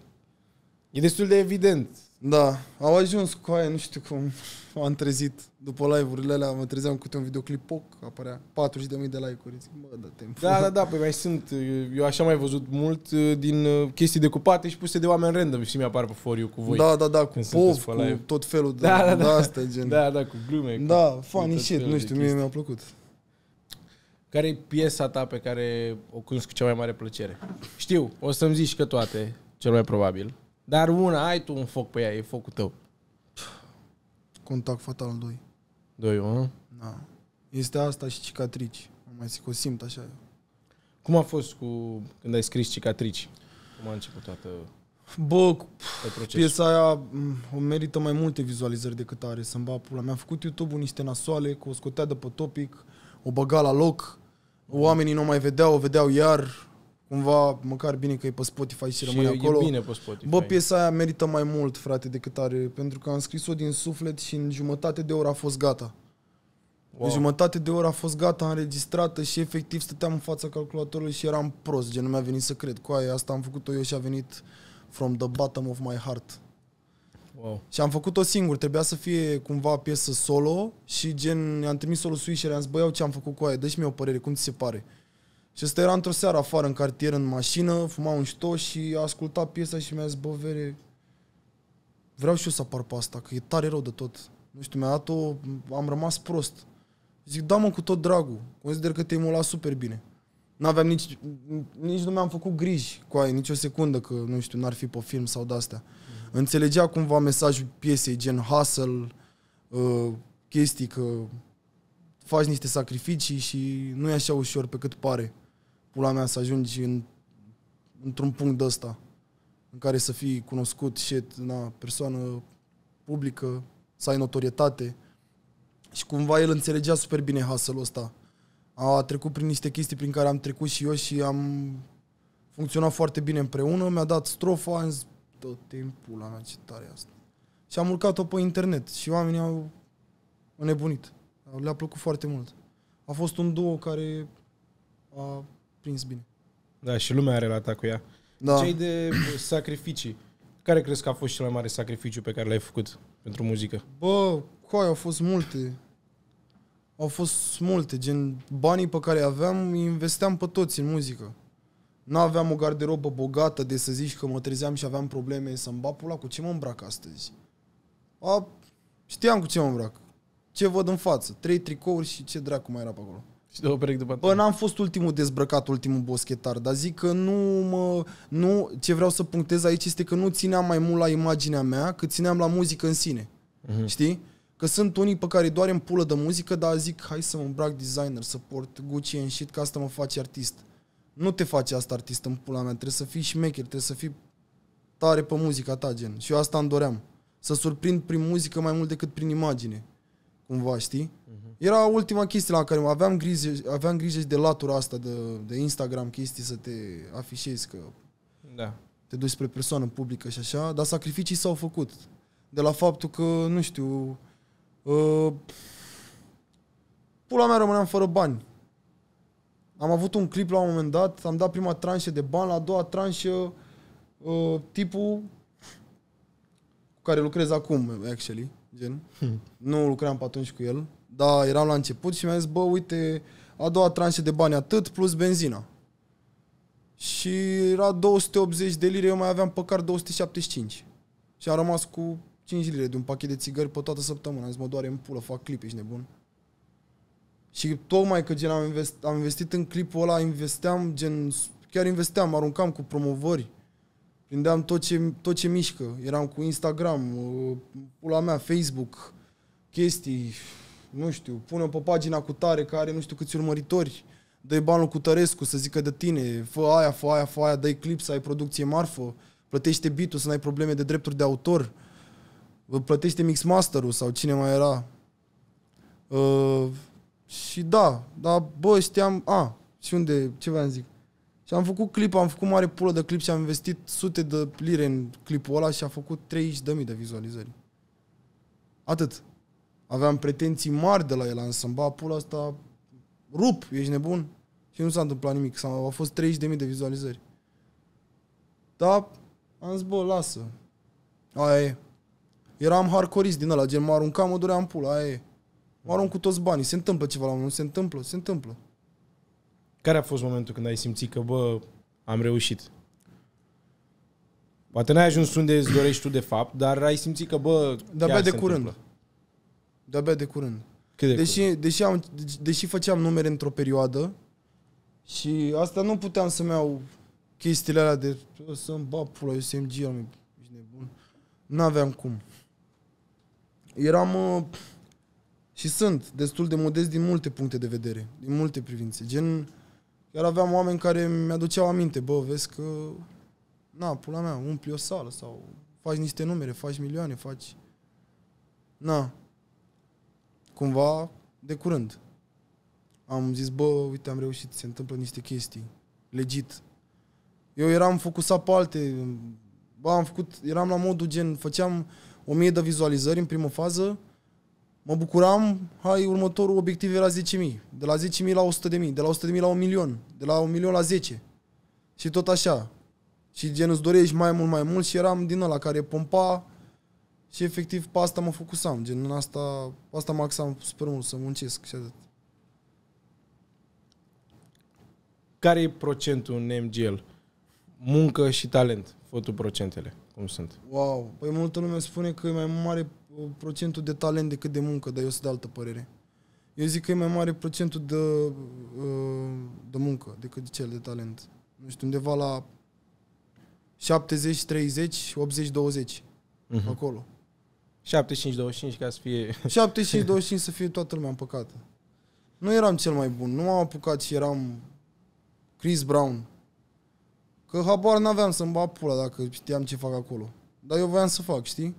e destul de evident. Da, au ajuns cu aia, nu știu cum am trezit. După live-urile alea mă trezeam câte un videoclip poc, apărea 40.000 de like-uri. Zic, bă, da timp. Da, da, da, păi mai sunt. Eu așa mai văzut mult uh, din uh, chestii decupate și puse de oameni random și mi-apar pe foriu cu voi. Da, da, da, cu pop, cu tot felul de, da, da, da, asta, gen. Da, da, cu glume. Da, funny shit, nu știu, mie mi-a plăcut care e piesa ta pe care o cunosc cu cea mai mare plăcere? Știu, o să-mi zici că toate, cel mai probabil, dar una, ai tu un foc pe ea, e focul tău. Contact fatal 2. 2, nu? Da. Este asta și cicatrici. Am mai zic, o simt așa. Cum a fost cu când ai scris cicatrici? Cum a început toată Bă, piesa aia mm, o merită mai multe vizualizări decât are să-mi bat pula. Mi-am făcut YouTube-ul niște nasoale, cu o scotea de pe topic, o băga la loc, Oamenii nu mai vedeau, o vedeau iar. Cumva, măcar bine că e pe Spotify și, și rămâne acolo. bine pe Spotify. Bă, piesa aia merită mai mult, frate, decât are. Pentru că am scris-o din suflet și în jumătate de oră a fost gata. Wow. În jumătate de oră a fost gata, înregistrată și efectiv stăteam în fața calculatorului și eram prost. Gen, nu mi-a venit să cred. Cu aia, asta am făcut-o eu și a venit from the bottom of my heart. Wow. Și am făcut-o singur, trebuia să fie cumva piesă solo și gen, i-am trimis-o lui Sui și am zis, băi, ce am făcut cu aia, dă mi o părere, cum ți se pare? Și ăsta era într-o seară afară în cartier, în mașină, fuma un șto și a ascultat piesa și mi-a zis, bă, vere, vreau și eu să apar pe asta, că e tare rău de tot. Nu știu, mi-a dat-o, am rămas prost. Zic, da mă, cu tot dragul, consider că te-ai mulat super bine. N-aveam nici, nici nu mi-am făcut griji cu aia, nici o secundă, că nu știu, n-ar fi pe film sau de-astea înțelegea cumva mesajul piesei, gen hustle, uh, chestii că faci niște sacrificii și nu e așa ușor pe cât pare, pula mea, să ajungi în, într-un punct de ăsta în care să fii cunoscut și na, persoană publică, să ai notorietate. Și cumva el înțelegea super bine hustle-ul ăsta. A trecut prin niște chestii prin care am trecut și eu și am funcționat foarte bine împreună. Mi-a dat strofa, am zis, tot timpul la mea, ce tare asta. Și am urcat-o pe internet și oamenii au înnebunit. Le-a plăcut foarte mult. A fost un duo care a prins bine. Da, și lumea a relatat cu ea. Da. Cei de sacrificii. Care crezi că a fost cel mai mare sacrificiu pe care l-ai făcut pentru muzică? Bă, coai, au fost multe. Au fost multe, gen banii pe care aveam, investeam pe toți în muzică. Nu aveam o garderobă bogată de să zici că mă trezeam și aveam probleme să-mi bat pula. Cu ce mă îmbrac astăzi? A, știam cu ce mă îmbrac. Ce văd în față? Trei tricouri și ce dracu mai era pe acolo. Și două perechi de pantaloni. Bă, n-am fost ultimul dezbrăcat, ultimul boschetar, dar zic că nu mă... Nu, ce vreau să punctez aici este că nu țineam mai mult la imaginea mea, cât țineam la muzică în sine. Uh-huh. Știi? Că sunt unii pe care doar îmi pulă de muzică, dar zic, hai să mă îmbrac designer, să port Gucci în shit, că asta mă face artist. Uh, nu te faci asta artist în pula mea, trebuie să fii șmecher, trebuie să fii tare pe muzica ta, gen. Și eu asta îmi doream. Să surprind prin muzică mai mult decât prin imagine. Cumva, știi? Uh-huh. Era ultima chestie la care aveam grijă, aveam grijă și de latura asta de, de Instagram, chestii să te afișezi, că da. te duci spre persoană publică și așa, dar sacrificii s-au făcut. De la faptul că, nu știu, uh, pula mea rămâneam fără bani am avut un clip la un moment dat, am dat prima tranșă de bani, la a doua tranșă uh, tipul cu care lucrez acum, actually, gen. Hmm. Nu lucream pe atunci cu el, dar eram la început și mi-a zis, bă, uite, a doua tranșă de bani atât plus benzina. Și era 280 de lire, eu mai aveam păcar 275. Și am rămas cu 5 lire de un pachet de țigări pe toată săptămâna. Am zis, mă doare în pulă, fac clipe, ești nebun. Și tocmai că gen am, investit, am investit în clipul ăla, investeam gen, chiar investeam, aruncam cu promovări. Prindeam tot ce, tot ce mișcă. Eram cu Instagram, pula mea, Facebook, chestii, nu știu, pune pe pagina cu tare care nu știu câți urmăritori, dă banul cu Tărescu să zică de tine, fă aia, fă aia, fă aia, dă-i clip să ai producție marfă, plătește bitul să n-ai probleme de drepturi de autor, plătește mixmasterul sau cine mai era. Uh, și da, dar bă, știam, a, și unde, ce v-am zic. Și am făcut clip, am făcut mare pulă de clip și am investit sute de lire în clipul ăla și a făcut 30.000 de de vizualizări. Atât. Aveam pretenții mari de la el, însă îmi pula asta, rup, ești nebun? Și nu s-a întâmplat nimic, s-a, au fost 30.000 de vizualizări. Da, am zis, bă, lasă. Aia e. Eram hardcoreist din ăla, gen mă aruncam, mă duream pula, aia e. Mă arunc cu toți banii. Se întâmplă ceva la un Se întâmplă, se întâmplă. Care a fost momentul când ai simțit că, bă, am reușit? Poate n-ai ajuns unde îți dorești tu de fapt, dar ai simțit că, bă, De-abia de curând. De-abia de curând. Cât de deși, curând? Deși, am, deși făceam numere într-o perioadă și asta nu puteam să-mi iau chestiile alea de să-mi bag pula, eu SMG, ești nebun. N-aveam cum. Eram... Uh, și sunt destul de modest din multe puncte de vedere, din multe privințe. Gen, chiar aveam oameni care mi-aduceau aminte, bă, vezi că, na, pula mea, umpli o sală sau faci niște numere, faci milioane, faci... Na, cumva, de curând. Am zis, bă, uite, am reușit, se întâmplă niște chestii, legit. Eu eram focusat pe alte, bă, am făcut, eram la modul gen, făceam o mie de vizualizări în primă fază, mă bucuram, hai, următorul obiectiv era 10.000, de la 10.000 la 100.000, de la 100.000 la 1 milion, de la 1 milion la 10. Și tot așa. Și gen îți dorești mai mult, mai mult și eram din ăla care pompa și efectiv pe asta mă focusam, gen în asta, pe asta mă axam super mult, să muncesc și atât. Care e procentul în MGL? Muncă și talent, fotul procentele, cum sunt? Wow, păi multă lume spune că e mai mare procentul de talent decât de muncă, dar eu sunt de altă părere. Eu zic că e mai mare procentul de, uh, de muncă decât de cel de talent. Nu știu, undeva la 70, 30, 80, 20. Uh-huh. Acolo. 75-25 ca să fie... 75-25 să fie toată lumea împăcată. Nu eram cel mai bun. Nu m-am apucat și eram Chris Brown. Că habar n-aveam să-mi bat pula dacă știam ce fac acolo. Dar eu voiam să fac, știi?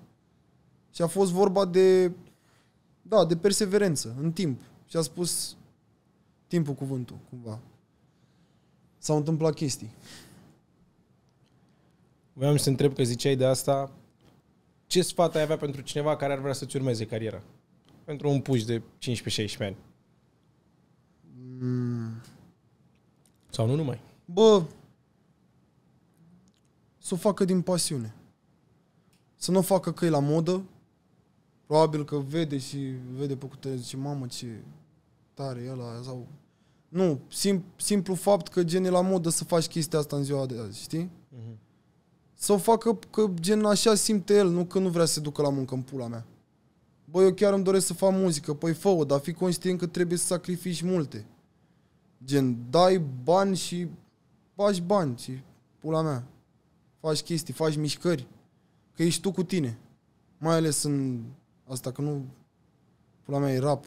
Și a fost vorba de, da, de perseverență în timp. Și a spus timpul cuvântul, cumva. S-au întâmplat chestii. Vreau să întreb că ziceai de asta, ce sfat ai avea pentru cineva care ar vrea să-ți urmeze cariera? Pentru un puș de 15-16 ani. Mm. Sau nu numai? Bă, să o facă din pasiune. Să nu o facă că e la modă, Probabil că vede și vede pe cutere, zice, mamă, ce tare e ăla, sau... Nu, sim, simplu fapt că gen e la modă să faci chestia asta în ziua de azi, știi? Uh-huh. Să o facă că gen așa simte el, nu că nu vrea să se ducă la muncă în pula mea. Bă, eu chiar îmi doresc să fac muzică, păi fă dar fi conștient că trebuie să sacrifici multe. Gen, dai bani și faci bani și pula mea. Faci chestii, faci mișcări. Că ești tu cu tine. Mai ales în Asta că nu, pula mea, e rap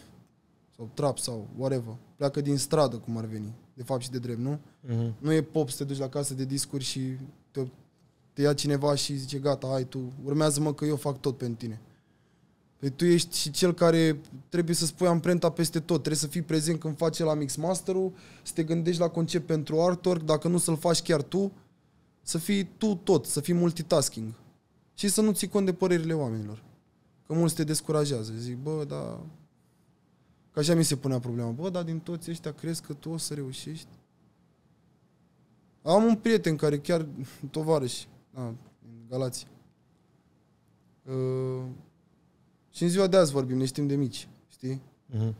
sau trap sau whatever. Pleacă din stradă, cum ar veni. De fapt și de drept, nu? Uh-huh. Nu e pop să te duci la casă de discuri și te, te ia cineva și zice, gata, hai tu, urmează-mă că eu fac tot pentru tine. Păi tu ești și cel care trebuie să spui amprenta peste tot. Trebuie să fii prezent când faci la mix ul să te gândești la concept pentru artwork, dacă nu să-l faci chiar tu, să fii tu tot, să fii multitasking. Și să nu ții cont de părerile oamenilor. Că mulți te descurajează. Zic, bă, da... Că așa mi se punea problema. Bă, dar din toți ăștia crezi că tu o să reușești? Am un prieten care chiar, tovarăș, a, da, Galați. Uh, și în ziua de azi vorbim, ne știm de mici, știi? Uh-huh.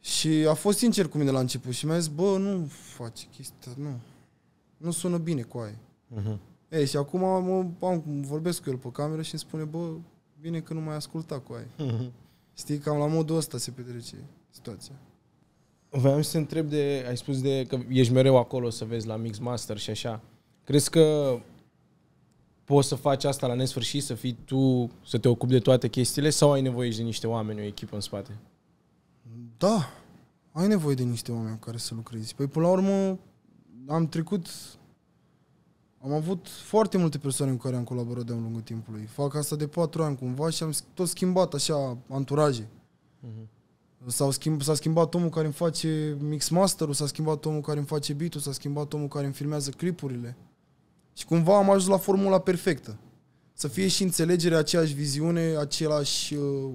Și a fost sincer cu mine la început și mi-a zis, bă, nu face chestia, nu. Nu sună bine cu aia. Uh-huh. Ei, și acum mă, am, vorbesc cu el pe cameră și îmi spune, bă, bine că nu mai asculta cu ai. Mhm. Știi, cam la modul ăsta se petrece situația. Vreau să întreb de, ai spus de că ești mereu acolo să vezi la Mix Master și așa. Crezi că poți să faci asta la nesfârșit, să fii tu, să te ocupi de toate chestiile sau ai nevoie de niște oameni, o echipă în spate? Da, ai nevoie de niște oameni care să lucrezi. Păi până la urmă am trecut am avut foarte multe persoane cu care am colaborat de-a lungul timpului. Fac asta de patru ani cumva și am tot schimbat așa anturaje. Uh-huh. Mhm. S-a, schimb, s-a schimbat omul care îmi face mix masterul, s-a schimbat omul care îmi face beat-ul, s-a schimbat omul care îmi filmează clipurile. Și cumva am ajuns la formula perfectă. Să fie și înțelegerea, aceeași viziune, același, uh,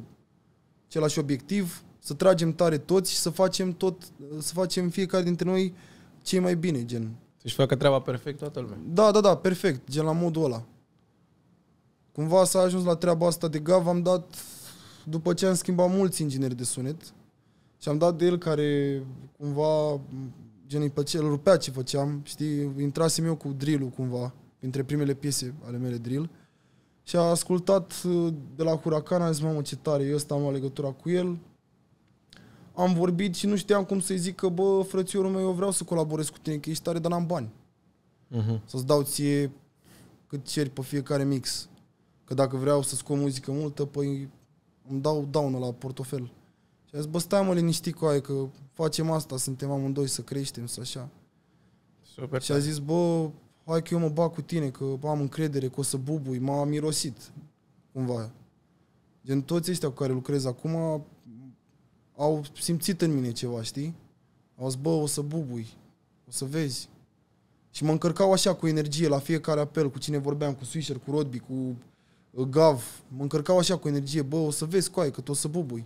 același obiectiv, să tragem tare toți și să facem tot, să facem fiecare dintre noi cei mai bine, gen să-și deci facă treaba perfect toată lumea. Da, da, da, perfect, gen la modul ăla. Cumva s-a ajuns la treaba asta de gav, am dat, după ce am schimbat mulți ingineri de sunet, și am dat de el care cumva gen îi plăcea, îl rupea ce făceam, știi, intrasem eu cu drill cumva, între primele piese ale mele drill. Și a ascultat uh, de la Huracan, a zis, mamă, ce tare, eu stau am legătura cu el, am vorbit și nu știam cum să-i zic că, bă, frățiorul meu, eu vreau să colaborez cu tine, că ești tare, dar n-am bani. Uh-huh. Să-ți dau ție cât ceri pe fiecare mix. Că dacă vreau să scot muzică multă, păi îmi dau daună la portofel. Și a zis, bă, stai mă liniștit cu aia, că facem asta, suntem amândoi să creștem, să așa. Super. Și a zis, bă, hai că eu mă bag cu tine, că am încredere că o să bubui, m-a mirosit, cumva. Gen toți ăștia cu care lucrez acum au simțit în mine ceva, știi? Au zis, bă, o să bubui, o să vezi. Și mă încărcau așa cu energie la fiecare apel, cu cine vorbeam, cu Swisher, cu Rodby, cu uh, Gav. Mă încărcau așa cu energie, bă, o să vezi, coai, că tu o să bubui.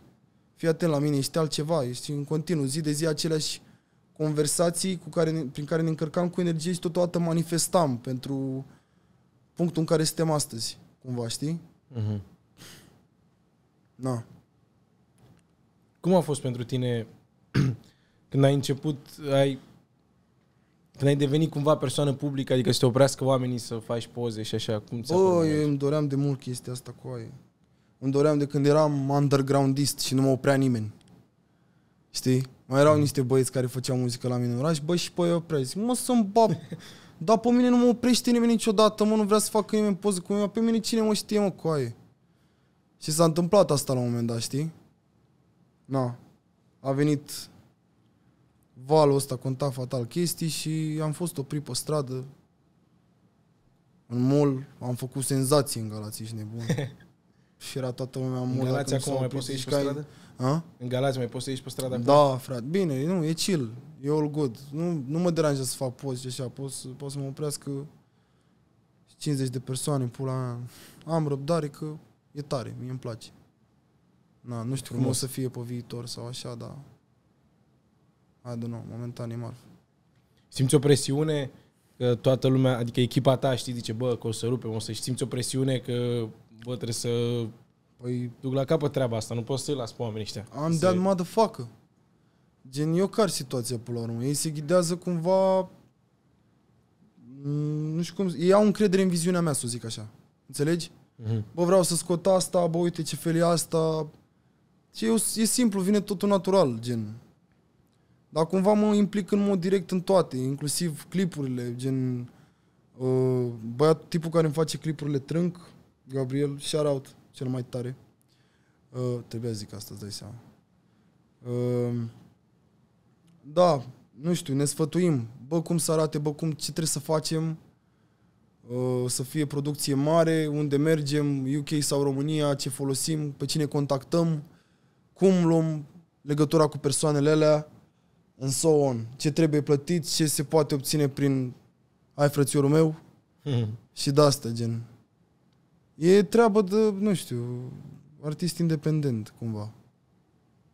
Fii atent la mine, ești altceva, ești în continuu, zi de zi aceleași conversații cu care, prin care ne încărcam cu energie și totodată manifestam pentru punctul în care suntem astăzi, cumva, știi? Mhm. Uh-huh. Na. Cum a fost pentru tine când ai început, ai, când ai devenit cumva persoană publică, adică să te oprească oamenii să faci poze și așa? Cum ți-a oh, eu îmi doream de mult chestia asta cu aia. Îmi doream de când eram undergroundist și nu mă oprea nimeni. Știi? Mai erau mm. niște băieți care făceau muzică la mine în oraș, bă, și bă, eu opresc. Zic, mă, sunt bab. Dar pe mine nu mă oprește nimeni niciodată, mă, nu vrea să facă nimeni poză cu mine, pe mine cine mă știe, mă, aia? Și s-a întâmplat asta la un moment dat, știi? na, a venit valul ăsta, conta fatal chestii și am fost oprit pe stradă, în mall, am făcut senzații în Galații și nebun. și era toată lumea mult. În Galații acum mai poți să ieși pe stradă? A? În Galații mai poți să ieși pe stradă Da, frate, bine, nu, e chill, e all good. Nu, nu mă deranjează să fac poze și așa, pot, pot să mă oprească 50 de persoane, pula mea. Am răbdare că e tare, mie îmi place. Na, nu știu frumos. cum o să fie pe viitor sau așa, dar... I don't know, momentan e marfă. Simți o presiune că toată lumea, adică echipa ta, știi, zice, bă, că o să rupem, o să simți o presiune că, bă, trebuie să păi, duc la capăt treaba asta, nu poți să-i las pe oamenii ăștia. Am să... dat motherfucker. Gen, eu car situația până la urmă. Ei se ghidează cumva... Mm, nu știu cum... Ei au încredere în viziunea mea, să zic așa. Înțelegi? Mm-hmm. Bă, vreau să scot asta, bă, uite ce fel e asta, și eu, e simplu, vine totul natural, gen. Dar cumva mă implic în mod direct în toate, inclusiv clipurile, gen... Uh, băiat, tipul care îmi face clipurile Trânc, Gabriel, shout out, cel mai tare. Uh, trebuia să zic asta, îți dai seama. Uh, da, nu știu, ne sfătuim. Bă, cum să arate, bă, cum, ce trebuie să facem, uh, să fie producție mare, unde mergem, UK sau România, ce folosim, pe cine contactăm cum luăm legătura cu persoanele alea, în so on. Ce trebuie plătit, ce se poate obține prin ai frățiorul meu hmm. și de asta, gen. E treabă de, nu știu, artist independent, cumva.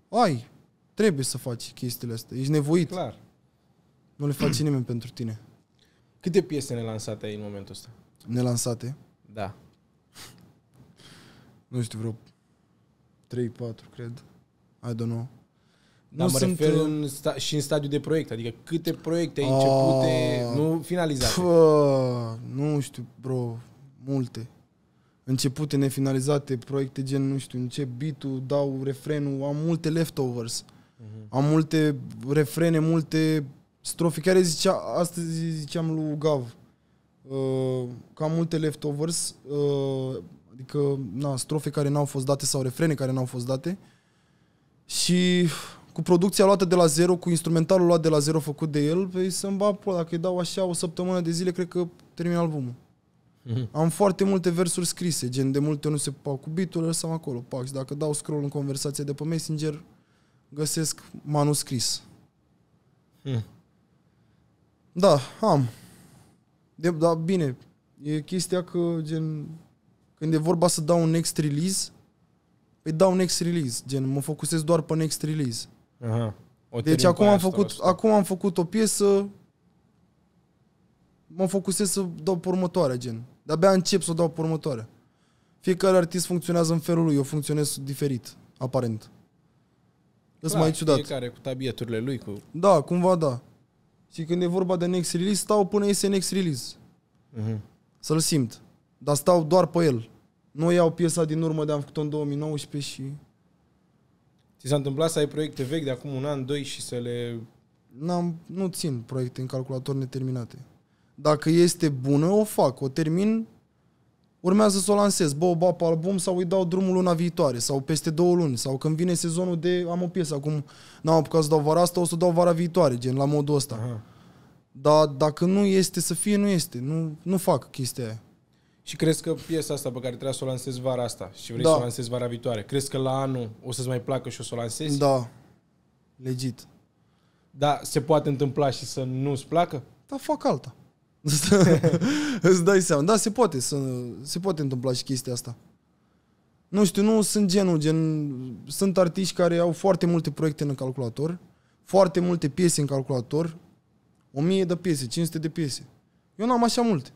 Ai, trebuie să faci chestiile astea, ești nevoit. Clar. Nu le face nimeni pentru tine. Câte piese nelansate ai în momentul ăsta? Nelansate? Da. nu știu, vreo 3-4, cred. I don't know. Dar nu mă sunt... refer uh, în sta- și în stadiu de proiect, adică câte proiecte ai începute, ah, nu finalizate. Pă, nu știu, bro, multe. Începute, nefinalizate, proiecte gen, nu știu, încep beat-ul, dau refrenul, am multe leftovers. Uh-huh. Am multe refrene, multe strofe. Care zicea, astăzi ziceam lui Gav, uh, că am multe leftovers, uh, adică, na, strofe care n-au fost date sau refrene care n-au fost date. Uh, și cu producția luată de la zero, cu instrumentalul luat de la zero făcut de el, păi să-mi bag pă, Dacă îi dau așa o săptămână de zile, cred că termin albumul. Mm-hmm. Am foarte multe versuri scrise, gen de multe ori nu se pau cu bitul, lăsăm acolo, pac. Și dacă dau scroll în conversație de pe Messenger, găsesc manuscris. Mm. Da, am. De, da, bine. E chestia că, gen, când e vorba să dau un next release, îi dau next release, gen, mă focusez doar pe next release. Aha. O deci acum am, făcut, asta. acum am făcut o piesă, mă focusez să dau pe următoarea, gen. De-abia încep să o dau pe următoarea. Fiecare artist funcționează în felul lui, eu funcționez diferit, aparent. Îți mai ciudat. Fiecare cu tabieturile lui. Cu... Da, cumva da. Și când e vorba de next release, stau până iese next release. Uh-huh. Să-l simt. Dar stau doar pe el nu iau piesa din urmă de am făcut-o în 2019 și... Ți s-a întâmplat să ai proiecte vechi de acum un an, doi și să le... N-am, nu țin proiecte în calculator neterminate. Dacă este bună, o fac, o termin, urmează să o lansez, bă, bă, pe album sau îi dau drumul luna viitoare sau peste două luni sau când vine sezonul de am o piesă, acum n-am apucat să dau vara asta, o să o dau vara viitoare, gen la modul ăsta. Aha. Dar dacă nu este să fie, nu este, nu, nu fac chestia aia și crezi că piesa asta pe care trebuie să o lansezi vara asta și vrei da. să o lansezi vara viitoare, crezi că la anul o să-ți mai placă și o să o lansezi? Da. Legit. Da, se poate întâmpla și să nu-ți placă? Da, fac alta. Îți dai seama. Da, se poate. Să, se poate întâmpla și chestia asta. Nu știu, nu sunt genul, gen... Sunt artiști care au foarte multe proiecte în calculator, foarte multe piese în calculator, o mie de piese, 500 de piese. Eu n-am așa multe.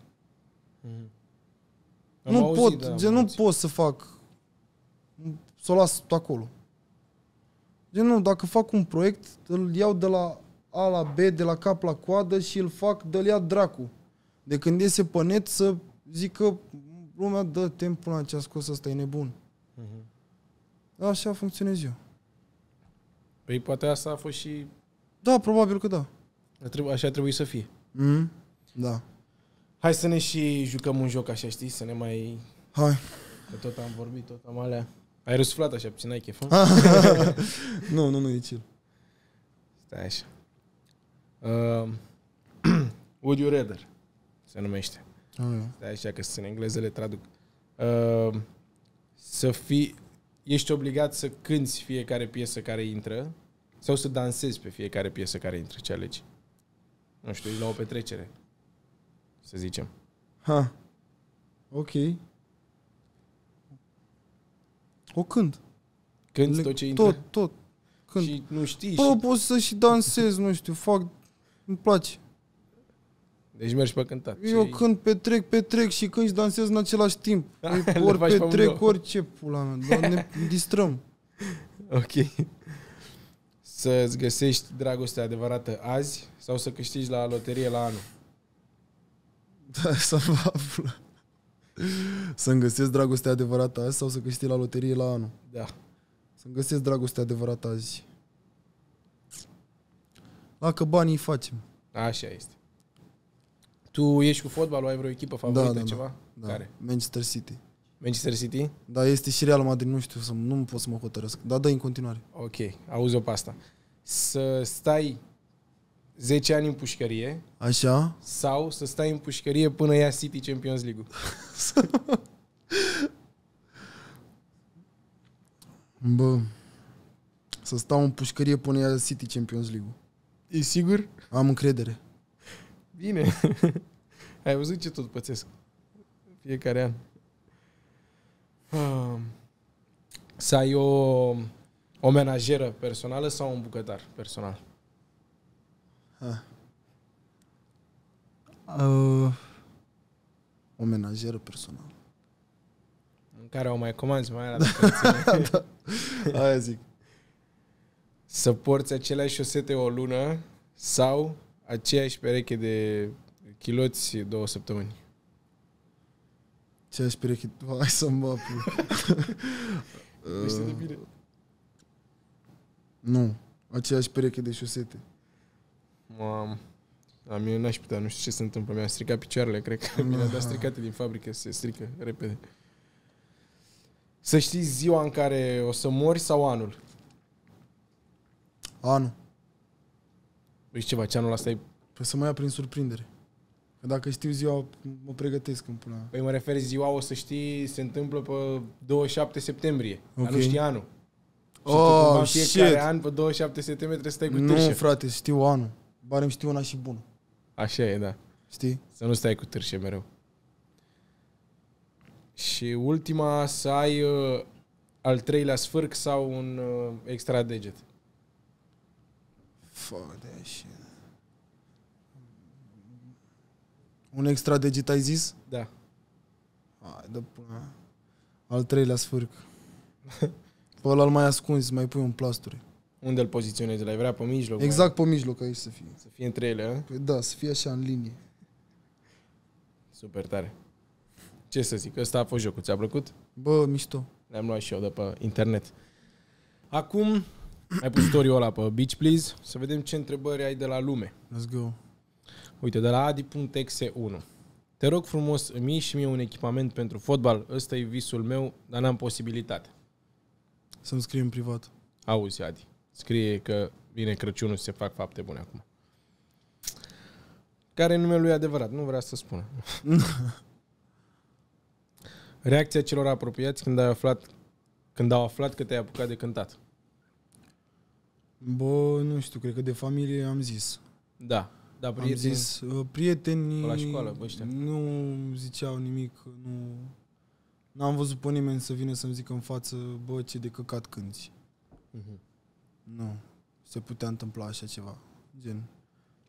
Am nu auzit, pot, da, gen, nu pot să fac, să o las acolo. Gen, nu, dacă fac un proiect, îl iau de la A la B, de la cap la coadă și îl fac de ia dracu. De când iese pe net să zică lumea dă timpul la ce a scos ăsta, e nebun. Uh-huh. Așa funcționez eu. Păi poate asta a fost și... Da, probabil că da. Așa trebuie să fie. Mm, da. Hai să ne și jucăm un joc așa, știi? Să ne mai... Hai. Că tot am vorbit, tot am alea. Ai răsuflat așa, puțin ai chef, ah. Nu, nu, nu, e chill. Stai așa. Uh, would you rather se numește. Oh, Stai așa că sunt în engleză le traduc. Uh, să fii... Ești obligat să cânți fiecare piesă care intră sau să dansezi pe fiecare piesă care intră, ce alegi? Nu știu, ești la o petrecere să zicem. Ha. Ok. O când? Când tot ce intră? Tot, tot. Când? Și nu știi? Bă, și... pot să și dansez, nu știu, fac... Îmi place. Deci mergi pe cântat. Eu ce când petrec, petrec și când și dansez în același timp. ori petrec, pe orice pula mea, doar ne distrăm. Ok. Să-ți găsești dragostea adevărată azi sau să câștigi la loterie la anul? Da, să vă aflu. Să-mi găsesc dragostea adevărată azi sau să câștig la loterie la anul? Da. Să-mi găsesc dragostea adevărată azi. Dacă banii îi facem. Așa este. Tu ești cu fotbalul, ai vreo echipă da, favorită, da, da, ceva? Da. Care? Manchester City. Manchester City? Da, este și Real Madrid, nu știu, să, nu pot să mă hotărăsc. Dar dă în continuare. Ok, auzi-o pe asta. Să stai 10 ani în pușcărie. Așa. Sau să stai în pușcărie până ia City Champions League-ul. Bă, să stau în pușcărie până ia City Champions League-ul. E sigur? Am încredere. Bine. Ai văzut ce tot pățesc fiecare an. Ah. Să ai o, o menajeră personală sau un bucătar personal? Uh, o menajeră personală. În care o mai comanzi mai la da. Aia zic. Să porți aceleași șosete o lună sau aceeași pereche de chiloți două săptămâni. Aceeași pereche... Hai să mă apuc. Uh, nu, aceeași pereche de șosete mamă, am am n-aș putea, nu știu ce se întâmplă. Mi-a stricat picioarele, cred că mi-a dat ah. stricate din fabrică, se strică repede. Să știi ziua în care o să mori sau anul? Anul. Păi ceva, ce anul ăsta e... Păi să mă ia prin surprindere. Că dacă știu ziua, mă pregătesc în până. Păi mă refer ziua, o să știi, se întâmplă pe 27 septembrie, okay. dar nu știi anul. Și oh, tu, cumva, shit. fiecare an, pe 27 septembrie, trebuie să stai cu Nu, tâșă. frate, știu anul barem știu una și bună. Așa e, da. Știi? Să nu stai cu târșe mereu. Și ultima, să ai uh, al treilea sfârc sau un uh, extra deget. Fă de Un extra deget ai zis? Da. Hai, dă până. Al treilea sfârc. Pe ăla mai ascunzi, mai pui un plasture. Unde îl poziționezi? L-ai vrea pe mijloc? Exact mai? pe mijloc aici să fie. Să fie între ele, a? Păi da, să fie așa în linie. Super tare. Ce să zic, ăsta a fost jocul. Ți-a plăcut? Bă, mișto. Le-am luat și eu de pe internet. Acum, ai pus story-ul ăla pe Beach Please, să vedem ce întrebări ai de la lume. Let's go. Uite, de la adi.exe1. Te rog frumos, îmi iei și mie un echipament pentru fotbal. Ăsta e visul meu, dar n-am posibilitate. Să-mi scriu în privat. Auzi, Adi. Scrie că vine Crăciunul și se fac fapte bune acum. Care e numele lui adevărat? Nu vrea să spună. Reacția celor apropiați când, ai aflat, când au aflat că te-ai apucat de cântat. Bă, nu știu, cred că de familie am zis. Da, da, prieteni. Am zis, prietenii... La școală, bă, ăștia. Nu ziceau nimic, nu... N-am văzut pe nimeni să vină să-mi zică în față, bă, ce de căcat cânti. Uh-huh. Nu. Se putea întâmpla așa ceva. Gen.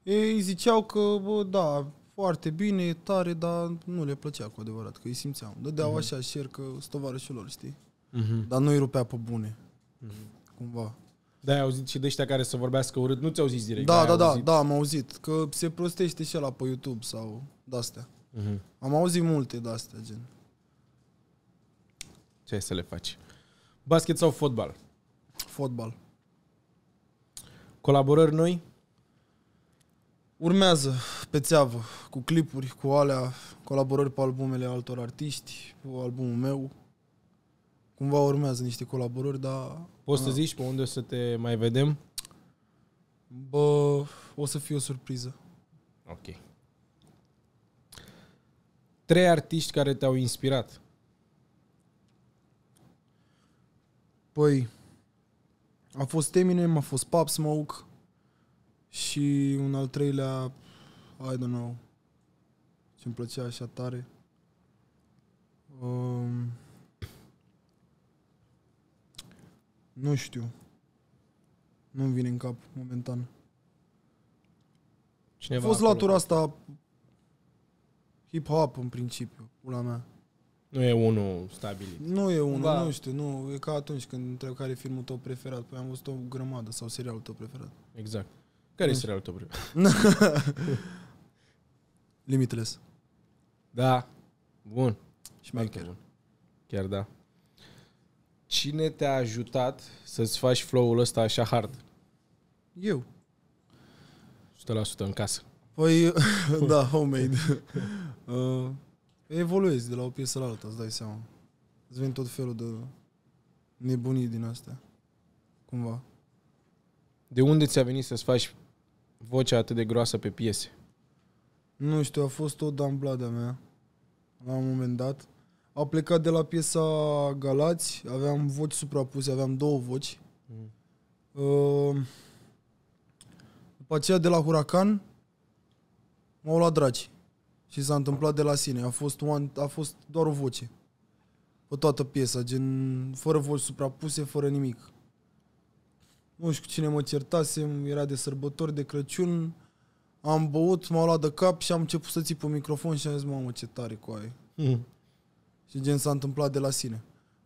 Ei ziceau că, bă, da, foarte bine, e tare, dar nu le plăcea cu adevărat, că îi simțeam. Dădeau uh-huh. așa share că stovarășul lor, știi? Uh-huh. Dar nu îi rupea pe bune. Uh-huh. Cumva. Da, ai auzit și de ăștia care să vorbească urât, nu ți-au zis direct. Da, da, da, da, am auzit. Că se prostește și la pe YouTube sau de-astea. Uh-huh. Am auzit multe de-astea, gen. Ce ai să le faci? Basket sau fotbal? Fotbal. Colaborări noi? Urmează pe țeavă, cu clipuri, cu alea, colaborări pe albumele altor artiști, pe albumul meu. Cumva urmează niște colaborări, dar... Poți să zici pe unde o să te mai vedem? Bă, o să fie o surpriză. Ok. Trei artiști care te-au inspirat. Păi, a fost Eminem, a fost Pop Smoke și un al treilea, I don't know, ce îmi plăcea așa tare. Um, nu știu. Nu-mi vine în cap momentan. Cineva a fost latura asta hip-hop în principiu, pula mea. Nu e unul stabilit. Nu e unul, da. nu știu, nu. E ca atunci când întreb care e filmul tău preferat. Păi am văzut o grămadă sau serialul tău preferat. Exact. Care e serialul tău preferat? Limitless. Da. Bun. Și mai chiar. Chiar da. Cine te-a ajutat să-ți faci flow-ul ăsta așa hard? Eu. 100% în casă. Păi, da, homemade. uh, Evoluezi de la o piesă la alta, îți dai seama. Îți vin tot felul de nebunii din astea. Cumva. De unde ți-a venit să-ți faci vocea atât de groasă pe piese? Nu știu, a fost tot damblada mea. La un moment dat. A plecat de la piesa Galați, aveam voci suprapuse, aveam două voci. Mm. Uh, după aceea de la Huracan, m-au luat dragi. Și s-a întâmplat de la sine. A fost, one, a fost doar o voce. Pe toată piesa, gen, fără voci suprapuse, fără nimic. Nu știu cu cine mă certasem, era de sărbători, de Crăciun, am băut, m-au luat de cap și am început să țip pe microfon și am zis, mamă, ce tare cu aia. Mm. Și gen s-a întâmplat de la sine.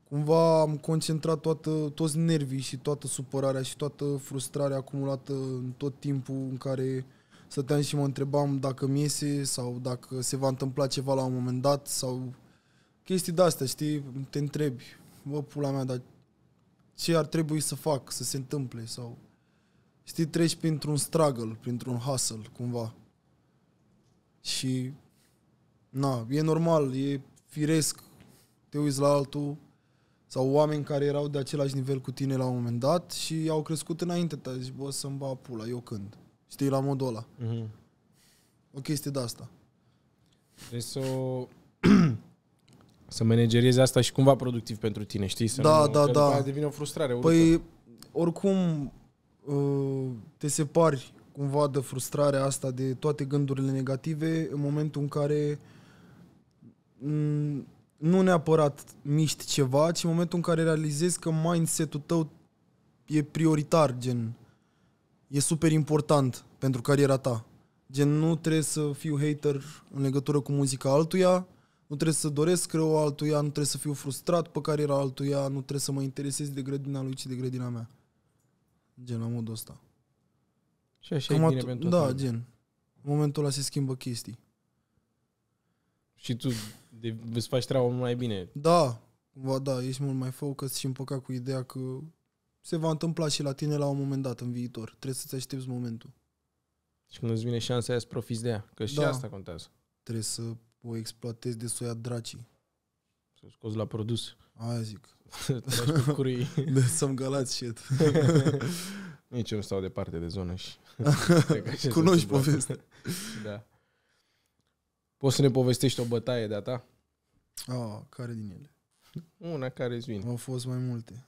Cumva am concentrat toată, toți nervii și toată supărarea și toată frustrarea acumulată în tot timpul în care stăteam și mă întrebam dacă mi iese sau dacă se va întâmpla ceva la un moment dat sau chestii de-astea, știi? Te întrebi, bă, pula mea, dar ce ar trebui să fac să se întâmple sau... Știi, treci printr-un struggle, printr-un hustle, cumva. Și, na, e normal, e firesc. Te uiți la altul sau oameni care erau de același nivel cu tine la un moment dat și au crescut înainte ta. Zici, bă, să-mi ba pula, eu când? Știi, la modul ăla. Mm-hmm. O chestie de asta. Trebuie să să manageriezi asta și cumva productiv pentru tine, știi? Să da, nu, da, da. devine o frustrare. Păi, urâtă. Păi, oricum, uh, te separi cumva de frustrarea asta, de toate gândurile negative, în momentul în care mm, nu neapărat miști ceva, ci în momentul în care realizezi că mindset-ul tău e prioritar, gen e super important pentru cariera ta. Gen, nu trebuie să fiu hater în legătură cu muzica altuia, nu trebuie să doresc rău altuia, nu trebuie să fiu frustrat pe cariera altuia, nu trebuie să mă interesez de grădina lui, ci de grădina mea. Gen, la modul ăsta. Și așa Cam e bine pentru Da, gen. În momentul ăla se schimbă chestii. Și tu de, îți faci treaba mult mai bine. Da, cumva da, ești mult mai focus și împăcat cu ideea că se va întâmpla și la tine la un moment dat în viitor. Trebuie să-ți aștepți momentul. Și când îți vine șansa aia să profiți de ea, că și da. asta contează. Trebuie să o exploatezi de soia dracii. Să o scoți la produs. Aia zic. de să-mi galați shit. Nici eu nu stau departe de zonă și... Cunoști povestea. da. Poți să ne povestești o bătaie de-a ta? A, ah, care din ele? Una care îți vine. Au fost mai multe.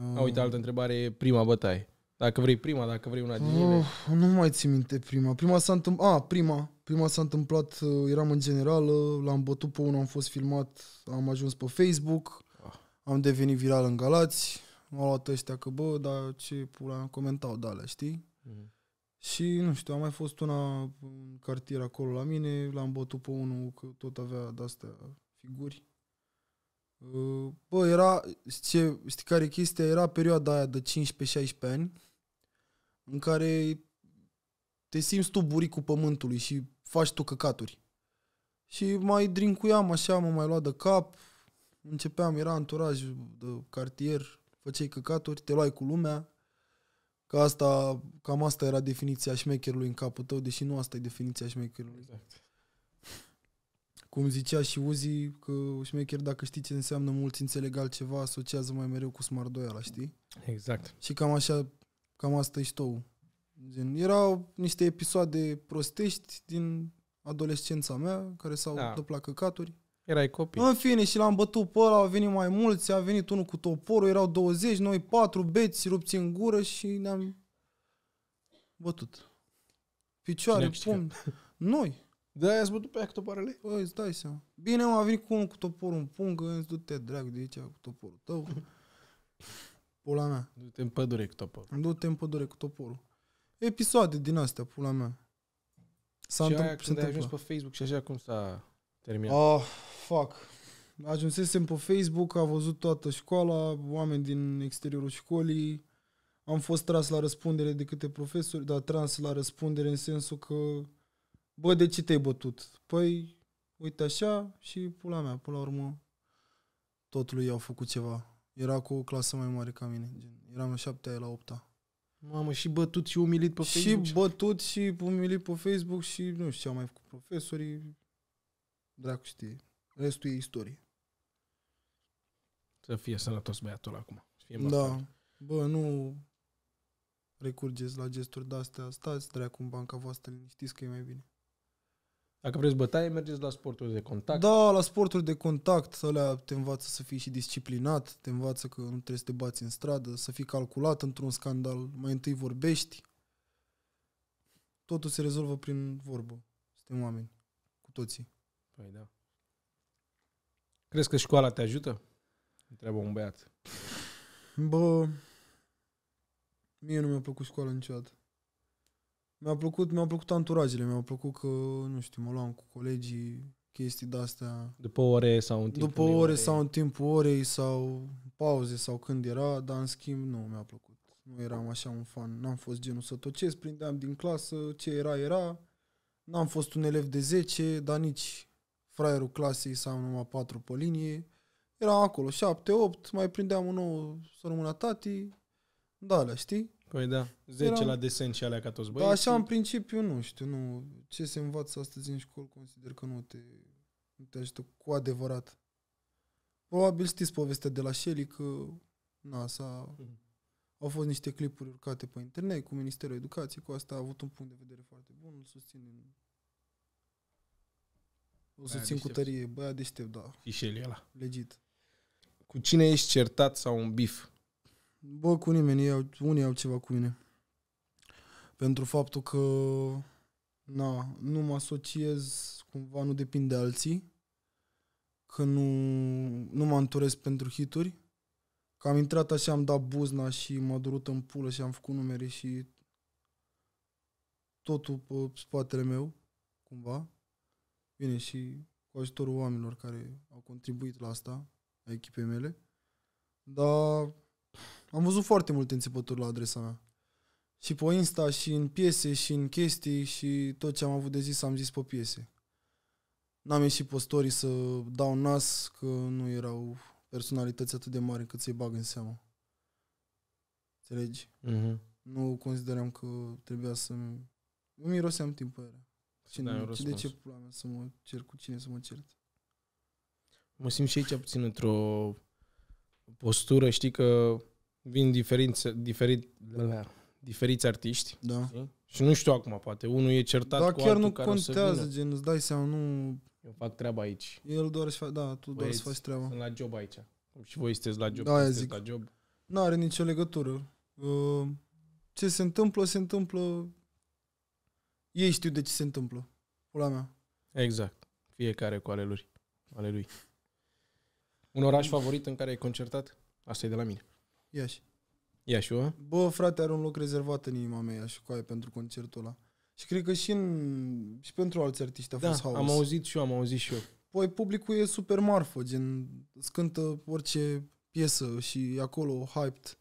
Uh. A, uite, altă întrebare, prima bătaie. Dacă vrei prima, dacă vrei una din ele. Uh, nu mai țin minte prima. Prima s-a întâmplat... A, prima. Prima s-a întâmplat, uh, eram în general, l-am bătut pe unul, am fost filmat, am ajuns pe Facebook, ah. am devenit viral în Galați, m-au luat ăștia că, bă, dar ce pula, comentau de alea, știi? Uh-huh. Și, nu știu, a mai fost una în cartier acolo la mine, l-am bătut pe unul că tot avea de-astea figuri Bă, era, știi, știi care e chestia? Era perioada aia de 15-16 ani în care te simți tu buricul pământului și faci tu căcaturi. Și mai drincuiam așa, mă mai lua de cap, începeam, era anturaj de cartier, făceai căcaturi, te luai cu lumea, că asta, cam asta era definiția șmecherului în capul tău, deși nu asta e definiția șmecherului. Exact cum zicea și Uzi, că șmecher, dacă știi ce înseamnă mulți înțeleg altceva, asociază mai mereu cu la știi? Exact. Și cam așa, cam asta ești ștou. Gen, erau niște episoade prostești din adolescența mea, care s-au da. la căcaturi. Erai copii. În fine, și l-am bătut pe ăla, au venit mai mulți, a venit unul cu toporul, erau 20, noi patru beți rupți în gură și ne-am bătut. Picioare, pumn. Noi. Da, aia bătut pe aia cu toparele? Păi, îți dai seama. Bine, m-a venit cu unul cu toporul în pungă, îți du-te, drag, de aici, cu toporul tău. pula mea. Du-te în pădure cu toporul. Du-te în pădure cu toporul. Episoade din astea, pula mea. S-a și aia când ai ajuns pe Facebook și așa cum s-a terminat? Oh, fuck. Ajunsesem pe Facebook, a văzut toată școala, oameni din exteriorul școlii, am fost tras la răspundere de câte profesori, dar tras la răspundere în sensul că Bă, de ce te-ai bătut? Păi, uite așa și pula mea, până la urmă, tot lui i-au făcut ceva. Era cu o clasă mai mare ca mine. Gen, eram la șaptea, la opta. Mamă, și bătut și umilit pe Facebook. Și bătut și umilit pe Facebook și nu știu ce am mai făcut profesorii. Dracu știe. Restul e istorie. Să fie sănătos băiatul acum. Să fie da. Bă, nu recurgeți la gesturi de-astea. Stați dracu în banca voastră, liniștiți că e mai bine. Dacă vreți bătaie, mergeți la sporturi de contact. Da, la sporturi de contact, alea te învață să fii și disciplinat, te învață că nu trebuie să te bați în stradă, să fii calculat într-un scandal, mai întâi vorbești. Totul se rezolvă prin vorbă. Suntem oameni, cu toții. Păi da. Crezi că școala te ajută? Întreabă un băiat. Bă, mie nu mi-a plăcut școala niciodată. Mi-a plăcut, mi-au plăcut anturajele, mi-au plăcut că, nu știu, mă luam cu colegii, chestii de-astea. După ore sau în timpul După ore, ore sau în timpul orei sau pauze sau când era, dar în schimb nu mi-a plăcut. Nu eram așa un fan, n-am fost genul să tocesc, prindeam din clasă, ce era, era. N-am fost un elev de 10, dar nici fraierul clasei sau am numai 4 pe linie. Eram acolo 7-8, mai prindeam un nou să rămână tati, da, știi? Păi da, 10 Eram... la desen și alea ca toți da, băieții. Da, așa în principiu, nu știu, nu. Ce se învață astăzi în școală consider că nu te, nu te ajută cu adevărat. Probabil știți povestea de la Shelly că na, s-a, mhm. au fost niște clipuri urcate pe internet cu Ministerul Educației, cu asta a avut un punct de vedere foarte bun, îl susțin în... O țin cu tărie, băia deștept, da. Și Shelly ăla. Legit. Cu cine ești certat sau un bif? bă cu nimeni, ei au, unii au ceva cu mine. Pentru faptul că na, nu mă asociez, cumva nu depind de alții, că nu, nu mă înturesc pentru hituri, că am intrat așa, am dat buzna și m-a durut în pulă și am făcut numere și totul pe spatele meu, cumva. Bine, și cu ajutorul oamenilor care au contribuit la asta, a echipei mele. Dar am văzut foarte multe înțepături la adresa mea. Și pe Insta, și în piese, și în chestii, și tot ce am avut de zis am zis pe piese. N-am ieșit pe story să dau nas, că nu erau personalități atât de mari cât să-i bag în seamă. Înțelegi? Uh-huh. Nu consideram că trebuia să... Nu miroseam timp pe ele. Cine, da, de ce pula mea să mă cer cu cine să mă cert? Mă simt și aici puțin într-o postură, știi că vin diferiți, diferit, diferiți artiști. Da. Și nu știu acum, poate unul e certat da, cu chiar nu contează, gen, îți dai seama, nu... Eu fac treaba aici. El doar să faci, da, tu doar să faci treaba. Sunt la job aici. Și voi sunteți la job, da, aia zic. la job. Nu are nicio legătură. Uh, ce se întâmplă, se întâmplă... Ei știu de ce se întâmplă. Pula mea. Exact. Fiecare cu ale lui. Ale lui. Un oraș favorit în care ai concertat? Asta e de la mine. Iași. Iași, Bă, frate, are un loc rezervat în inima mea și cu aia pentru concertul ăla. Și cred că și, în, și pentru alți artiști a da, fost haos. am auzit și eu, am auzit și eu. Păi publicul e super marfă, gen, scântă orice piesă și e acolo hyped.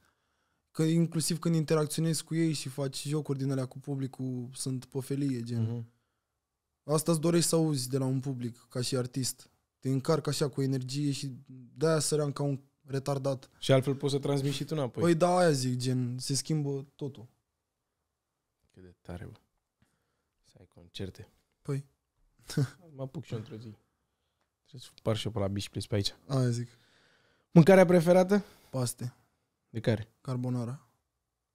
Că inclusiv când interacționezi cu ei și faci jocuri din alea cu publicul, sunt pe felie, gen. Uh-huh. Asta îți dorești să auzi de la un public, ca și artist. Te încarcă așa cu energie și de-aia săream ca un retardat. Și altfel poți să transmiți și tu înapoi. Păi da, aia zic, gen, se schimbă totul. Cât de tare, bă. Să ai concerte. Păi. mă apuc și eu într-o zi. Trebuie să par și eu pe la bici, pe aici. Aia zic. Mâncarea preferată? Paste. De care? Carbonara.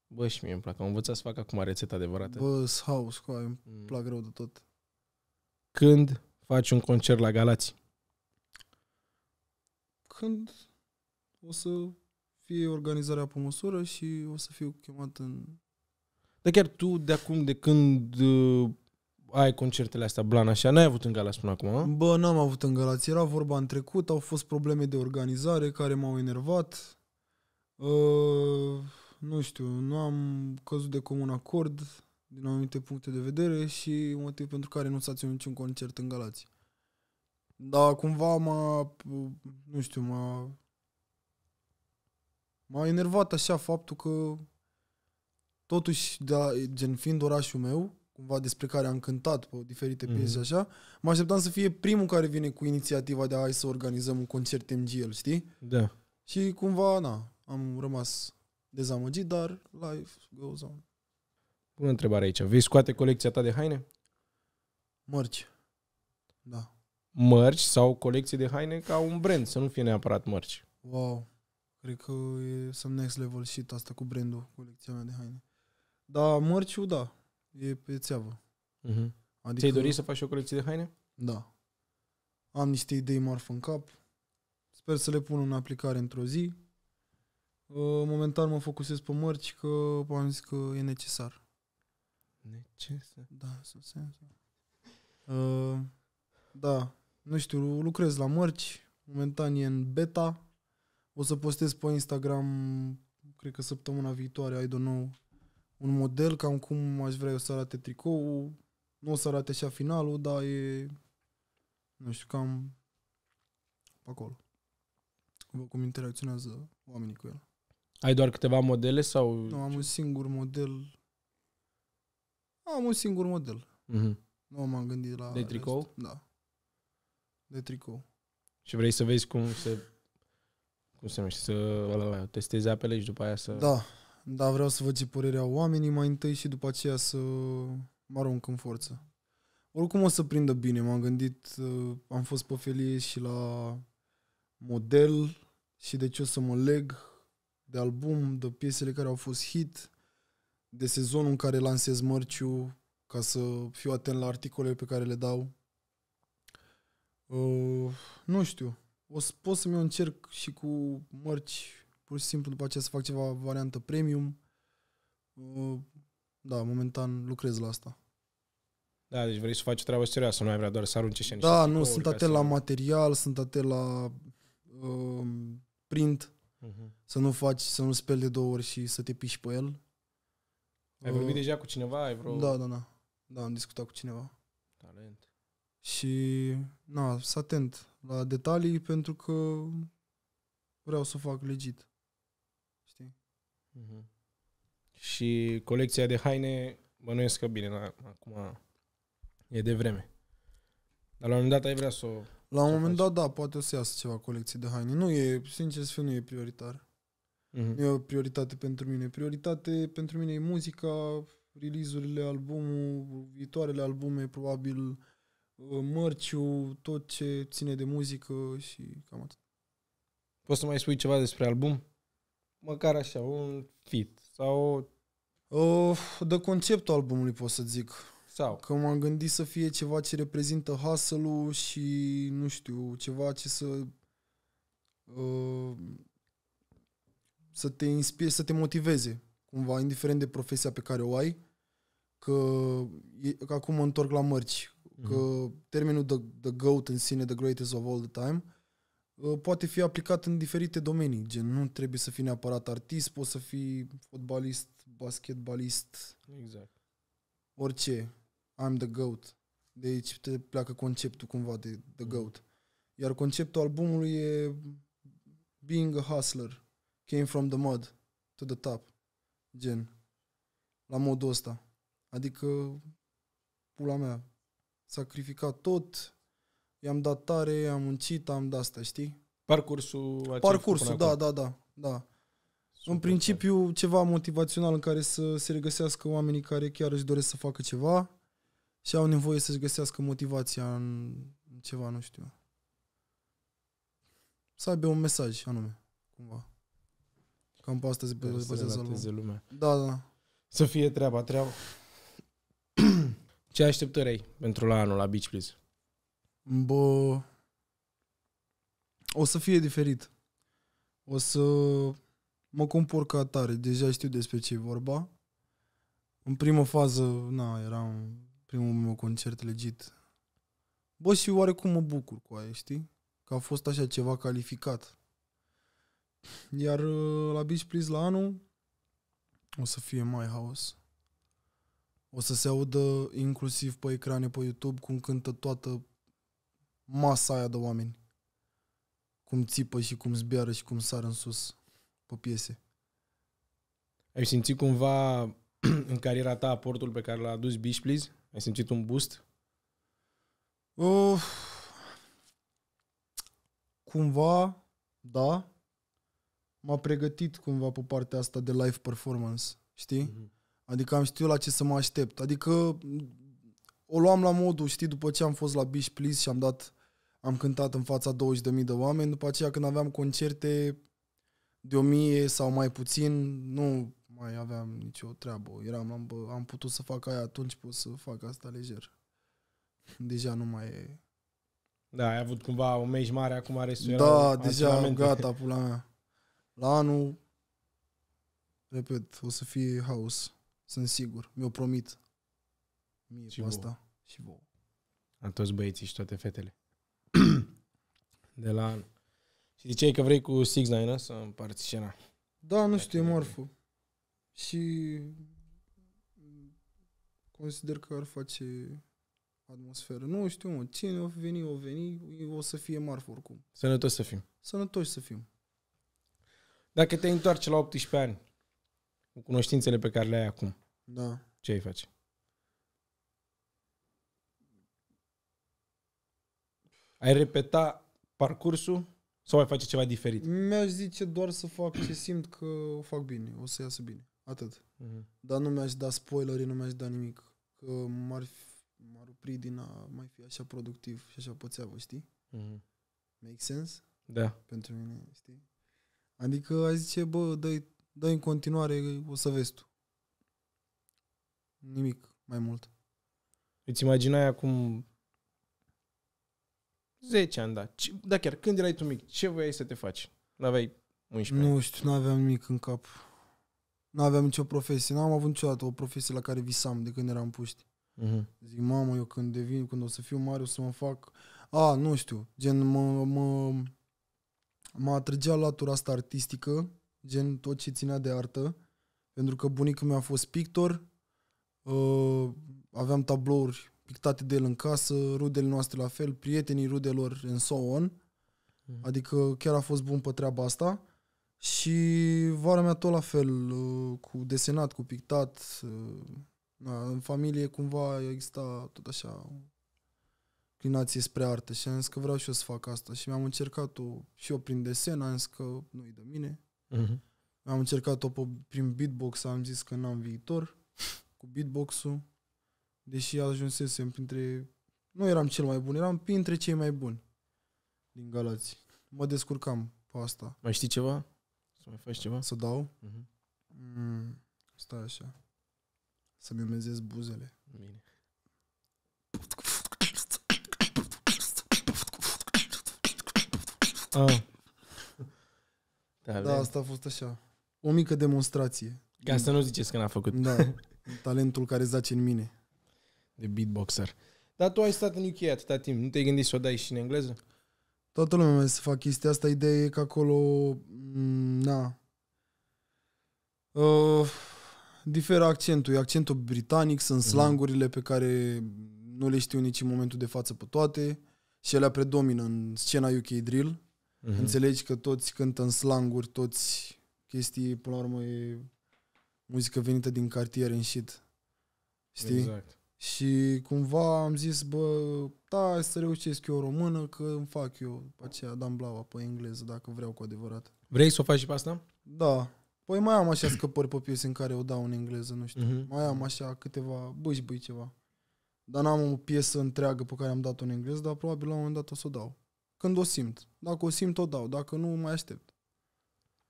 Bă, și mie îmi plac. Am învățat să fac acum rețeta adevărată. Bă, house, cu aia, îmi mm. plac rău de tot. Când faci un concert la Galați? Când o să fie organizarea pe măsură și o să fiu chemat în... Dar chiar tu, de acum, de când uh, ai concertele astea, Blana, așa, n-ai avut în Galați până acum, a? Bă, n-am avut în Galați. Era vorba în trecut, au fost probleme de organizare care m-au enervat. Uh, nu știu, nu am căzut de comun acord din anumite puncte de vedere și motiv pentru care nu s-a ținut niciun concert în Galați. Dar cumva m-a, uh, nu știu, m-a m-a enervat așa faptul că totuși, da gen fiind orașul meu, cumva despre care am cântat pe diferite mm-hmm. piese așa, mă așteptam să fie primul care vine cu inițiativa de a hai să organizăm un concert MGL, știi? Da. Și cumva, na, am rămas dezamăgit, dar life goes on. Bună întrebare aici. Vei scoate colecția ta de haine? Mărci. Da. Mărci sau colecții de haine ca un brand, să nu fie neapărat mărci. Wow. Cred că e some next level shit asta cu brandul, colecția mea de haine. Dar mărciu, da, e pe țeavă. Uh-huh. Adică, Ți-ai dorit să faci o colecție de haine? Da. Am niște idei marfă în cap. Sper să le pun în aplicare într-o zi. Uh, momentan mă focusez pe mărci că am zis că e necesar. Necesar? Da, să sensul. Uh, da, nu știu, lucrez la mărci. Momentan e în beta o să postez pe Instagram, cred că săptămâna viitoare, I don't know, un model, cam cum aș vrea eu să arate tricoul. Nu o să arate așa finalul, dar e, nu știu, cam pe acolo. Văd cum interacționează oamenii cu el. Ai doar câteva modele sau... Nu, am un singur model. Am un singur model. Mm-hmm. Nu m-am gândit la... De tricou? Rest. Da. De tricou. Și vrei să vezi cum se cum se numește, să ăla, testeze apele și după aia să... Da, da, vreau să văd ce părerea oamenii mai întâi și după aceea să mă arunc în forță. Oricum o să prindă bine, m-am gândit, uh, am fost pe felie și la model și de deci ce o să mă leg de album, de piesele care au fost hit, de sezonul în care lansez mărciu, ca să fiu atent la articolele pe care le dau. Uh, nu știu, o să pot să-mi încerc și cu mărci, pur și simplu după aceea să fac ceva variantă premium. Uh, da, momentan lucrez la asta. Da, deci vrei să faci o treabă serioasă, nu ai vrea doar să arunci și niște Da, nu, sunt atent la material, sunt atent la uh, print, uh-huh. să nu faci, să nu speli de două ori și să te piși pe el. Ai uh, vorbit deja cu cineva? Ai vreo... Da, da, da. Da, am discutat cu cineva. Talent. Și, na, sunt atent la detalii pentru că vreau să fac legit. Știi? Uh-huh. Și colecția de haine, bănuiesc că bine, dar acum e de vreme. Dar la un moment dat ai vrea să o... La un moment dat, da, poate o să iasă ceva colecție de haine. Nu e, sincer să fiu, nu e prioritar. Uh-huh. Nu e o prioritate pentru mine. Prioritate pentru mine e muzica, release-urile, albumul, viitoarele albume, probabil Uh, mărciu, tot ce ține de muzică și cam atât. Poți să mai spui ceva despre album? Măcar așa, un fit sau... Uh, de conceptul albumului pot să zic. Sau? Că m-am gândit să fie ceva ce reprezintă hustle și, nu știu, ceva ce să... Uh, să te inspire, să te motiveze, cumva, indiferent de profesia pe care o ai, că, că acum mă întorc la mărci, că mhm. termenul the, the GOAT în sine, the greatest of all the time, ă, poate fi aplicat în diferite domenii, gen nu trebuie să fii neapărat artist, poți să fii fotbalist, basketbalist, exact. orice, I'm the GOAT. Deci te pleacă conceptul cumva de the mhm. GOAT. Iar conceptul albumului e Being a Hustler, Came from the Mud to the Top, gen, la modul ăsta. Adică, pula mea, sacrificat tot, i-am dat tare, am muncit, am dat asta, știi? Parcursul Parcursul, da, da, da, da. Super în principiu, tare. ceva motivațional în care să se regăsească oamenii care chiar își doresc să facă ceva și au nevoie să-și găsească motivația în ceva, nu știu. Să aibă un mesaj anume, cumva. Cam pe asta se bazează lumea. Da, da. Să fie treaba, treaba. Ce așteptări ai pentru la anul la Beach Please? Bă, o să fie diferit. O să mă compor ca atare. Deja știu despre ce e vorba. În primă fază, na, era primul meu concert legit. Bă, și oarecum mă bucur cu aia, știi? Că a fost așa ceva calificat. Iar uh, la Beach Please la anul o să fie mai house. O să se audă inclusiv pe ecrane pe YouTube cum cântă toată masa aia de oameni. Cum țipă și cum zbiară și cum sar în sus pe piese. Ai simțit cumva în cariera ta aportul pe care l-a adus Beach Please? Ai simțit un boost? Uh, cumva, da. M-a pregătit cumva pe partea asta de live performance, știi? Uh-huh. Adică am știut la ce să mă aștept. Adică o luam la modul, știi, după ce am fost la Beach Please și am dat, am cântat în fața 20.000 de oameni, după aceea când aveam concerte de 1000 sau mai puțin, nu mai aveam nicio treabă. Eram, am, am putut să fac aia atunci, pot să fac asta lejer. Deja nu mai e... Da, ai avut cumva un meci mare, acum are Da, deja gata, pula mea. La anul, repet, o să fie house. Sunt sigur. Mi-o promit. Mie și cu asta. Și vouă. La toți băieții și toate fetele. de la... Și ziceai că vrei cu Six Nine să împarți scena. Da, nu știu, e morful. Și consider că ar face atmosferă. Nu știu, mă, cine o veni, o veni, o să fie marfă oricum. Sănătoși să fim. Sănătoși să fim. Dacă te întoarci la 18 ani, cu cunoștințele pe care le ai acum, da. Ce ai face? Ai repeta parcursul sau ai face ceva diferit? Mi-aș zice doar să fac ce simt că o fac bine, o să iasă bine. Atât. Uh-huh. Dar nu mi-aș da spoileri, nu mi-aș da nimic. Că m-ar, m-ar opri din a mai fi așa productiv și așa pățeavă, știi? Uh-huh. Make sense? Da. Pentru mine, știi? Adică ai zice, bă, dă dă în continuare, o să vezi tu. Nimic mai mult. Îți imaginai acum 10 ani, da. Ce, da, chiar, când erai tu mic, ce voiai să te faci? Nu aveai 11 ani. Nu știu, nu aveam nimic în cap. Nu aveam nicio profesie. N-am avut niciodată o profesie la care visam de când eram puști. Uh-huh. Zic, mamă, eu când devin, când o să fiu mare, o să mă fac... A, nu știu, gen, mă, mă, mă atrăgea latura asta artistică, gen tot ce ținea de artă, pentru că bunicul meu a fost pictor, Uh, aveam tablouri pictate de el în casă, rudele noastre la fel, prietenii rudelor în so on. Mm. Adică chiar a fost bun pe treaba asta. Și vara mea tot la fel, uh, cu desenat, cu pictat. Uh, în familie cumva exista tot așa inclinație spre artă și am zis că vreau și eu să fac asta și mi-am încercat-o și eu prin desen, am zis că nu-i de mine. Uh-huh. Mhm. Am încercat-o pe, prin beatbox, am zis că n-am viitor cu beatbox-ul, deși ajunsesem printre... Nu eram cel mai bun, eram printre cei mai buni din Galați. Mă descurcam pe asta. Mai știi ceva? Să mai faci ceva? Să dau? Uh-huh. Mm, stai așa. Să-mi umezez buzele. Bine. Ah. Da, da, asta a fost așa. O mică demonstrație. Ca să nu ziceți că n-a făcut. Da. talentul care zace în mine. De beatboxer. Dar tu ai stat în UK atâta timp, nu te-ai gândit să o dai și în engleză? Toată lumea mea să fac chestia asta, ideea e că acolo, mm, na, uh, diferă accentul. E accentul britanic, sunt mhm. slangurile pe care nu le știu nici în momentul de față pe toate și ele predomină în scena UK Drill. Uh-huh. Înțelegi că toți cântă în slanguri, toți chestii, până la urmă e muzică venită din cartier în shit. Știi? Exact. Și cumva am zis, bă, da, să reușesc eu română, că îmi fac eu aceea dam Blaua pe engleză, dacă vreau cu adevărat. Vrei să o faci și pe asta? Da. Păi mai am așa scăpări pe piese în care o dau în engleză, nu știu. Uh-huh. Mai am așa câteva băi ceva. Dar n-am o piesă întreagă pe care am dat-o în engleză, dar probabil la un moment dat o să o dau. Când o simt. Dacă o simt, o dau. Dacă nu, mai aștept.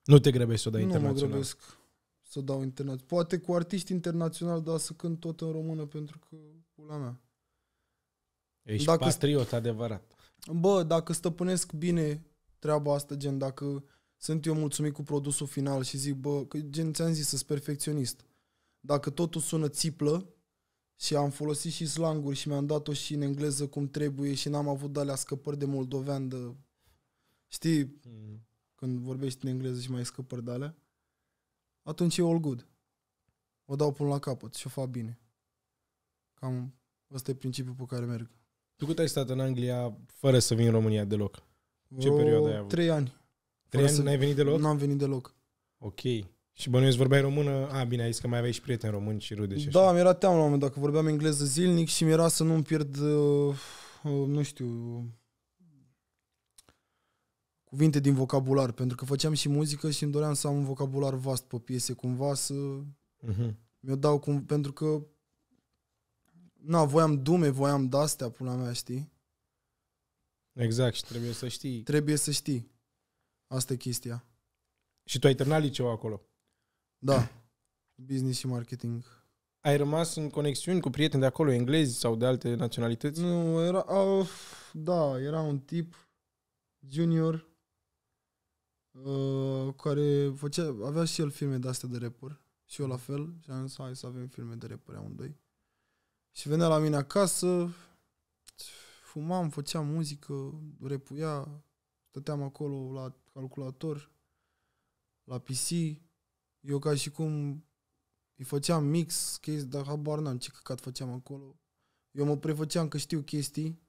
Nu te grebești să o dai nu internațional. Nu mă grebesc să dau internațional. Poate cu artiști internaționali, dar să cânt tot în română pentru că pula mea. Ești dacă patriot st- adevărat. Bă, dacă stăpânesc bine treaba asta, gen, dacă sunt eu mulțumit cu produsul final și zic, bă, că gen, ți-am zis, sunt perfecționist. Dacă totul sună țiplă și am folosit și slanguri și mi-am dat-o și în engleză cum trebuie și n-am avut alea scăpări de moldovean Știi, mm. când vorbești în engleză și mai scăpări de alea? atunci e all good. O dau până la capăt și o fac bine. Cam ăsta e principiul pe care merg. Tu cât ai stat în Anglia fără să vin în România deloc? Ce o, perioadă ai avut? Trei ani. Trei ani să... n-ai venit deloc? N-am venit deloc. Ok. Și bănuiesc vorbeai română? A, bine, ai zis că mai aveai și prieteni români și rude și da, așa. Da, mi-era teamă la un moment dacă vorbeam engleză zilnic și mi-era să nu-mi pierd, uh, uh, nu știu, cuvinte din vocabular, pentru că făceam și muzică și îmi doream să am un vocabular vast pe piese, cumva să uh-huh. mi-o dau, cum, pentru că na, voiam dume, voiam de-astea, pula mea, știi? Exact, și trebuie să știi. Trebuie să știi. Asta e chestia. Și tu ai terminat liceu acolo? Da. Business și marketing. Ai rămas în conexiuni cu prieteni de acolo, englezi sau de alte naționalități? Nu, era... Uh, da, era un tip junior Uh, care făcea, avea și el filme de astea de repuri și eu la fel și am zis hai să avem filme de repuri amândoi. Și venea la mine acasă, fumam, făceam muzică, repuia, stăteam acolo la calculator, la PC, eu ca și cum îi făceam mix, chestii, dar habar n-am ce căcat făceam acolo. Eu mă prefăceam că știu chestii,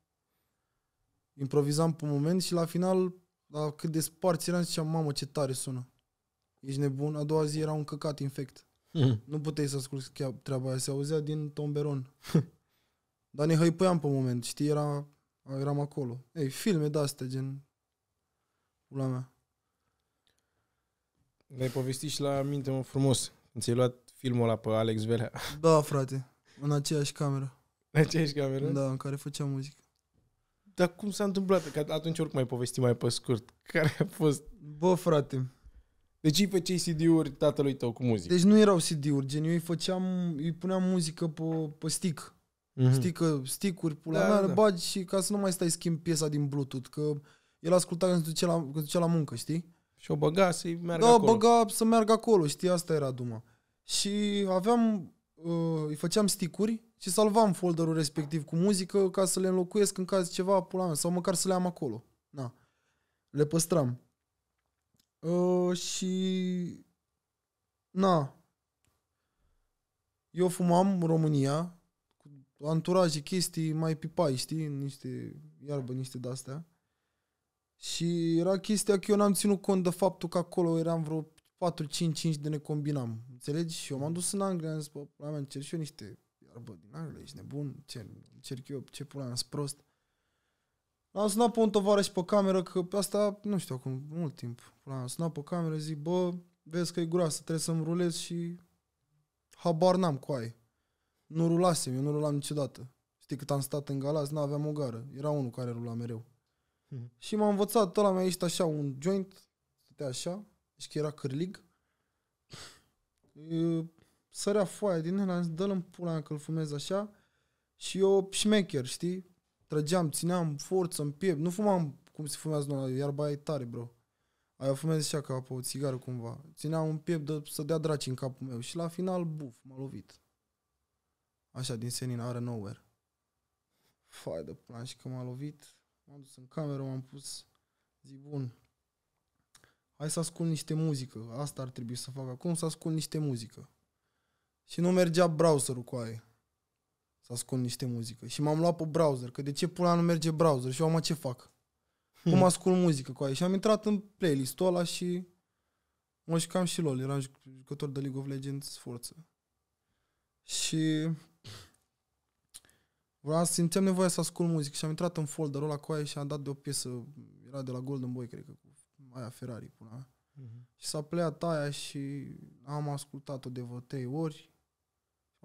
improvizam pe moment și la final dar cât de spart eram, ziceam, mamă, ce tare sună. Ești nebun? A doua zi era un căcat infect. Mm. Nu puteai să asculti chiar treaba aia, se auzea din tomberon. Dar ne hăipăiam pe moment, știi, era, eram acolo. Ei, filme de-astea, gen... Pula mea. Ne-ai povestit și la minte, mă, frumos. Când ți-ai luat filmul ăla pe Alex Velea. Da, frate. În aceeași cameră. În aceeași cameră? Da, în care făceam muzică dar cum s-a întâmplat? Că atunci oricum mai povesti mai pe scurt. Care a fost? Bă, frate. Deci îi făceai CD-uri tatălui tău cu muzică? Deci nu erau CD-uri, gen, eu îi făceam, îi puneam muzică pe, pe stick. Mm-hmm. Stică, stick-uri, pula da, mea, da, da. bagi și ca să nu mai stai schimb piesa din Bluetooth, că el asculta când se ducea la, când se ducea la muncă, știi? Și o băga să meargă da, acolo. băga să meargă acolo, știi? Asta era duma. Și aveam, uh, îi făceam sticuri și salvam folderul respectiv cu muzică ca să le înlocuiesc în caz ceva, pula mea, sau măcar să le am acolo. Na. Le păstram. Uh, și... Na. Eu fumam în România, cu anturaje, chestii mai pipai, știi, niște iarbă, niște de-astea. Și era chestia că eu n-am ținut cont de faptul că acolo eram vreo 4-5-5 de ne combinam. Înțelegi? Și eu m-am dus în Anglia, am zis, bă, cer și eu niște dar bă, din Anglia, ești nebun? Ce, încerc eu, ce pula am prost? Am sunat pe un tovarăș pe cameră, că asta, nu știu, acum mult timp. Am sunat pe cameră, zic, bă, vezi că e groasă, trebuie să-mi rulez și habar n-am cu ai. Nu rulasem, eu nu rulam niciodată. Știi cât am stat în galaz, n-aveam o gară. Era unul care rula mereu. Mm-hmm. Și m-a învățat, ăla mi-a ieșit așa un joint, stătea așa, și deci că era cârlig sărea foaia din el, am zis, dă-l în pula că-l fumez așa și eu șmecher, știi? Trăgeam, țineam forță în piept, nu fumam cum se fumează noi, iarba e tare, bro. Aia fumez așa ca pe o țigară cumva. Țineam un piept de, să dea draci în capul meu și la final, buf, m-a lovit. Așa, din senin, are nowhere. Fai de plan și că m-a lovit. M-am dus în cameră, m-am pus, zic, bun, hai să ascult niște muzică. Asta ar trebui să fac acum, să ascult niște muzică. Și nu mergea browserul cu aia. Să ascund niște muzică. Și m-am luat pe browser. Că de ce pula nu merge browser? Și eu am ce fac? Hmm. Cum ascult muzică cu aia? Și am intrat în playlist-ul ăla și mă jucam și LOL. Eram jucător de League of Legends forță. Și vreau, simțeam nevoia să ascult muzică și am intrat în folderul ăla cu aia și am dat de o piesă, era de la Golden Boy, cred că, aia Ferrari până uh-huh. Și s-a pleat aia și am ascultat-o de vreo trei ori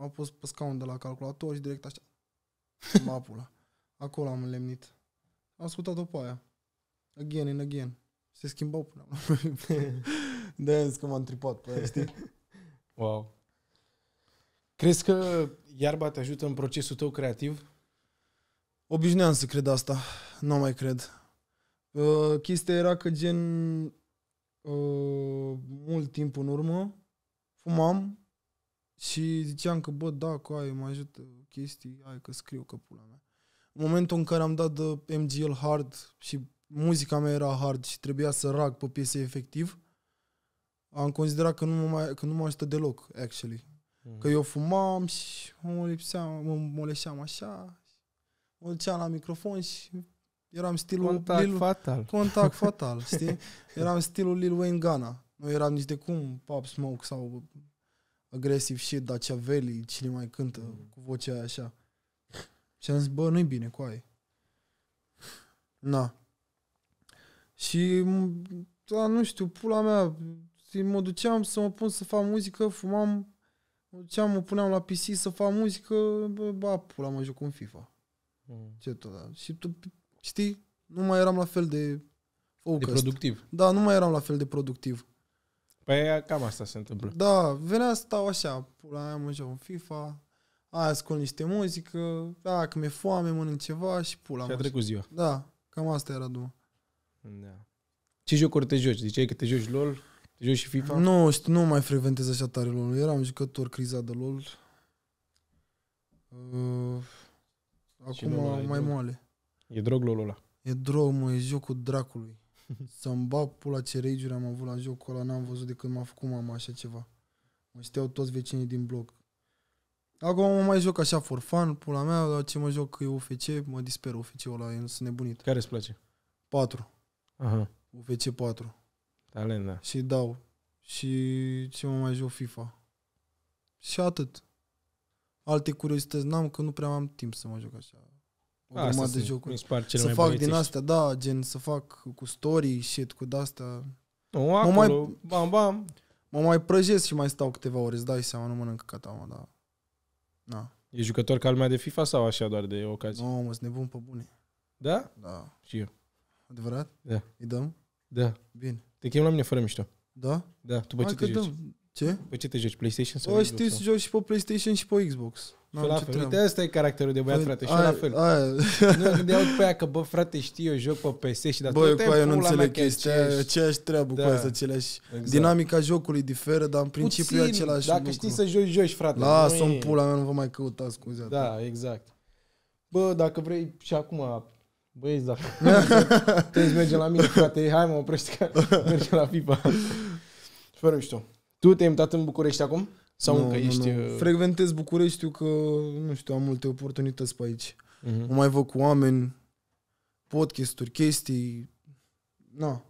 am pus pe scaun de la calculator și direct așa. Mă pula. Acolo am înlemnit. Am ascultat-o pe aia. Again and again. Se schimbau până De că m-am tripat pe aia, știi? Wow. Crezi că iarba te ajută în procesul tău creativ? Obișnuiam să cred asta. Nu mai cred. Uh, chestia era că gen uh, mult timp în urmă fumam și ziceam că, bă, da, cu ai, mă ajută chestii, ai că scriu că pula mea. În momentul în care am dat de MGL hard și muzica mea era hard și trebuia să rag pe piese efectiv, am considerat că nu mă, mai, că nu mă ajută deloc, actually. Mm. Că eu fumam și mă lipseam, mă moleșeam așa, mă duceam la microfon și eram stilul... Contact Lil, fatal. Contact fatal, știi? Eram stilul Lil Wayne Gana. Nu eram nici de cum Pop Smoke sau agresiv și Veli, cine mai cântă mm. cu vocea aia așa. Și am zis, bă, nu-i bine cu aia. Na. Și, da, nu știu, pula mea, mă duceam să mă pun să fac muzică, fumam, mă duceam, mă puneam la PC să fac muzică, bă, bă pula, mă joc în FIFA. Mm. Ce tot, da. Și tu, știi, nu mai eram la fel de focused. De productiv. Da, nu mai eram la fel de productiv. Păi cam asta se întâmplă. Da, venea să stau așa, pula mea, mă joc în FIFA, aia ascult niște muzică, da, că mi-e foame, mănânc ceva și pula mea. Și a trecut ziua. Da, cam asta era drumul Da. Ce jocuri te joci? Ziceai că te joci LOL? Te joci și FIFA? Nu, știu, nu mai frecventez așa tare LOL. Eram jucător crizat de LOL. Uh, acum mai drog? moale. E drog LOL ăla? E drog, mă, e jocul dracului. Să-mi bag pula ce rage am avut la jocul ăla, n-am văzut de când m-a făcut mama așa ceva. Mă știau toți vecinii din bloc. Acum mă mai joc așa for fun, pula mea, dar ce mă joc e UFC, mă disper UFC-ul ăla, sunt nebunit. Care îți place? 4. Aha. UFC 4. Talent, da. Și dau. Și ce mă mai joc FIFA. Și atât. Alte curiozități n-am, că nu prea am timp să mă joc așa o asta de jocuri. să fac din astea, da, gen să fac cu story shit, cu de-astea. Nu, acolo, mai, bam, bam. Mă mai prăjesc și mai stau câteva ore, îți dai seama, nu mănânc catama, da. Na. E jucător ca lumea de FIFA sau așa doar de ocazie? Nu, no, mă, sunt nebun pe bune. Da? Da. Și eu. Adevărat? Da. Îi dăm? Da. Bine. Te chem la mine fără mișto. Da? Da, tu bă ce te dăm. Ce? Pe păi ce te joci? PlayStation sau o, păi Xbox? Știu să joci și pe PlayStation și pe Xbox. Nu la fel. Uite, asta e caracterul de băiat, păi, frate, și la fel. Nu gândeau pe aia că, bă, frate, știi, eu joc pe PS și dar Bă, tot eu, eu nu înțeleg chestia aceeași, treabă da. cu asta, aceleași. Exact. Dinamica jocului diferă, dar în principiu e același dacă lucru. știi să joci, joci, frate. lasă sunt e... pula mea, nu vă mai căuta scuze. Da, exact. Bă, dacă vrei și acum Băieți, dacă trebuie să mergem la mine, frate, hai mă oprește că mergem la FIFA. Fără știu. Tu te-ai mutat în București acum? Sau nu, încă nu, ești... Nu. Uh, Frecventez Bucureștiul că, nu știu, am multe oportunități pe aici. Uh-huh. Mă mai văd cu oameni, podcasturi, chestii, na.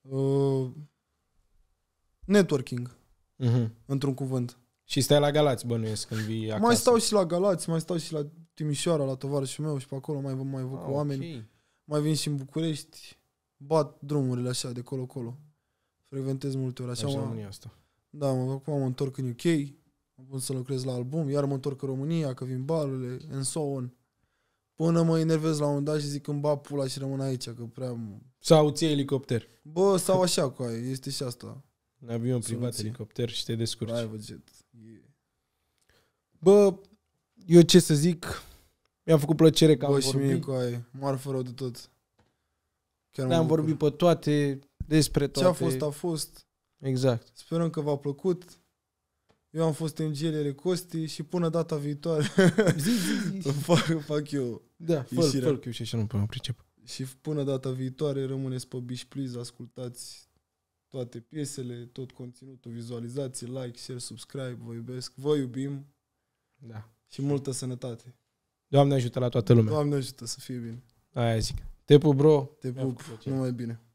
Uh, networking, uh-huh. într-un cuvânt. Și stai la Galați, bănuiesc, când vii acasă. Mai stau și la Galați, mai stau și la Timișoara, la tovarășul meu și pe acolo mai văd, mai văd ah, cu oameni. Okay. Mai vin și în București, bat drumurile așa de colo-colo reinventez multe ori. Așa, Așa am, România asta. Da, mă, acum mă întorc în UK, mă pun să lucrez la album, iar mă întorc în România, că vin balurile, and so on. Până mă enervez la un dat și zic îmi ba pula și rămân aici, că prea... Sau ție elicopter. Bă, sau așa cu aia, este și asta. În avion privat, elicopter și te descurci. Private jet. Yeah. Bă, eu ce să zic, mi-a făcut plăcere că Bă, am vorbit. Bă, și mie cu aia, de tot. Chiar Le-am vorbit pe toate, despre toate. Ce a fost, a fost. Exact. Sperăm că v-a plăcut. Eu am fost MGL-ele Costi și până data viitoare zi, zi, zi. fac, fac eu Da, fă eu și așa nu până pricep. Și până data viitoare rămâneți pe Bish Please, ascultați toate piesele, tot conținutul, vizualizații, like, share, subscribe, vă iubesc, vă iubim da. și multă sănătate. Doamne ajută la toată lumea. Doamne ajută să fie bine. Aia zic. Te pup, bro. Te pup. Numai bine.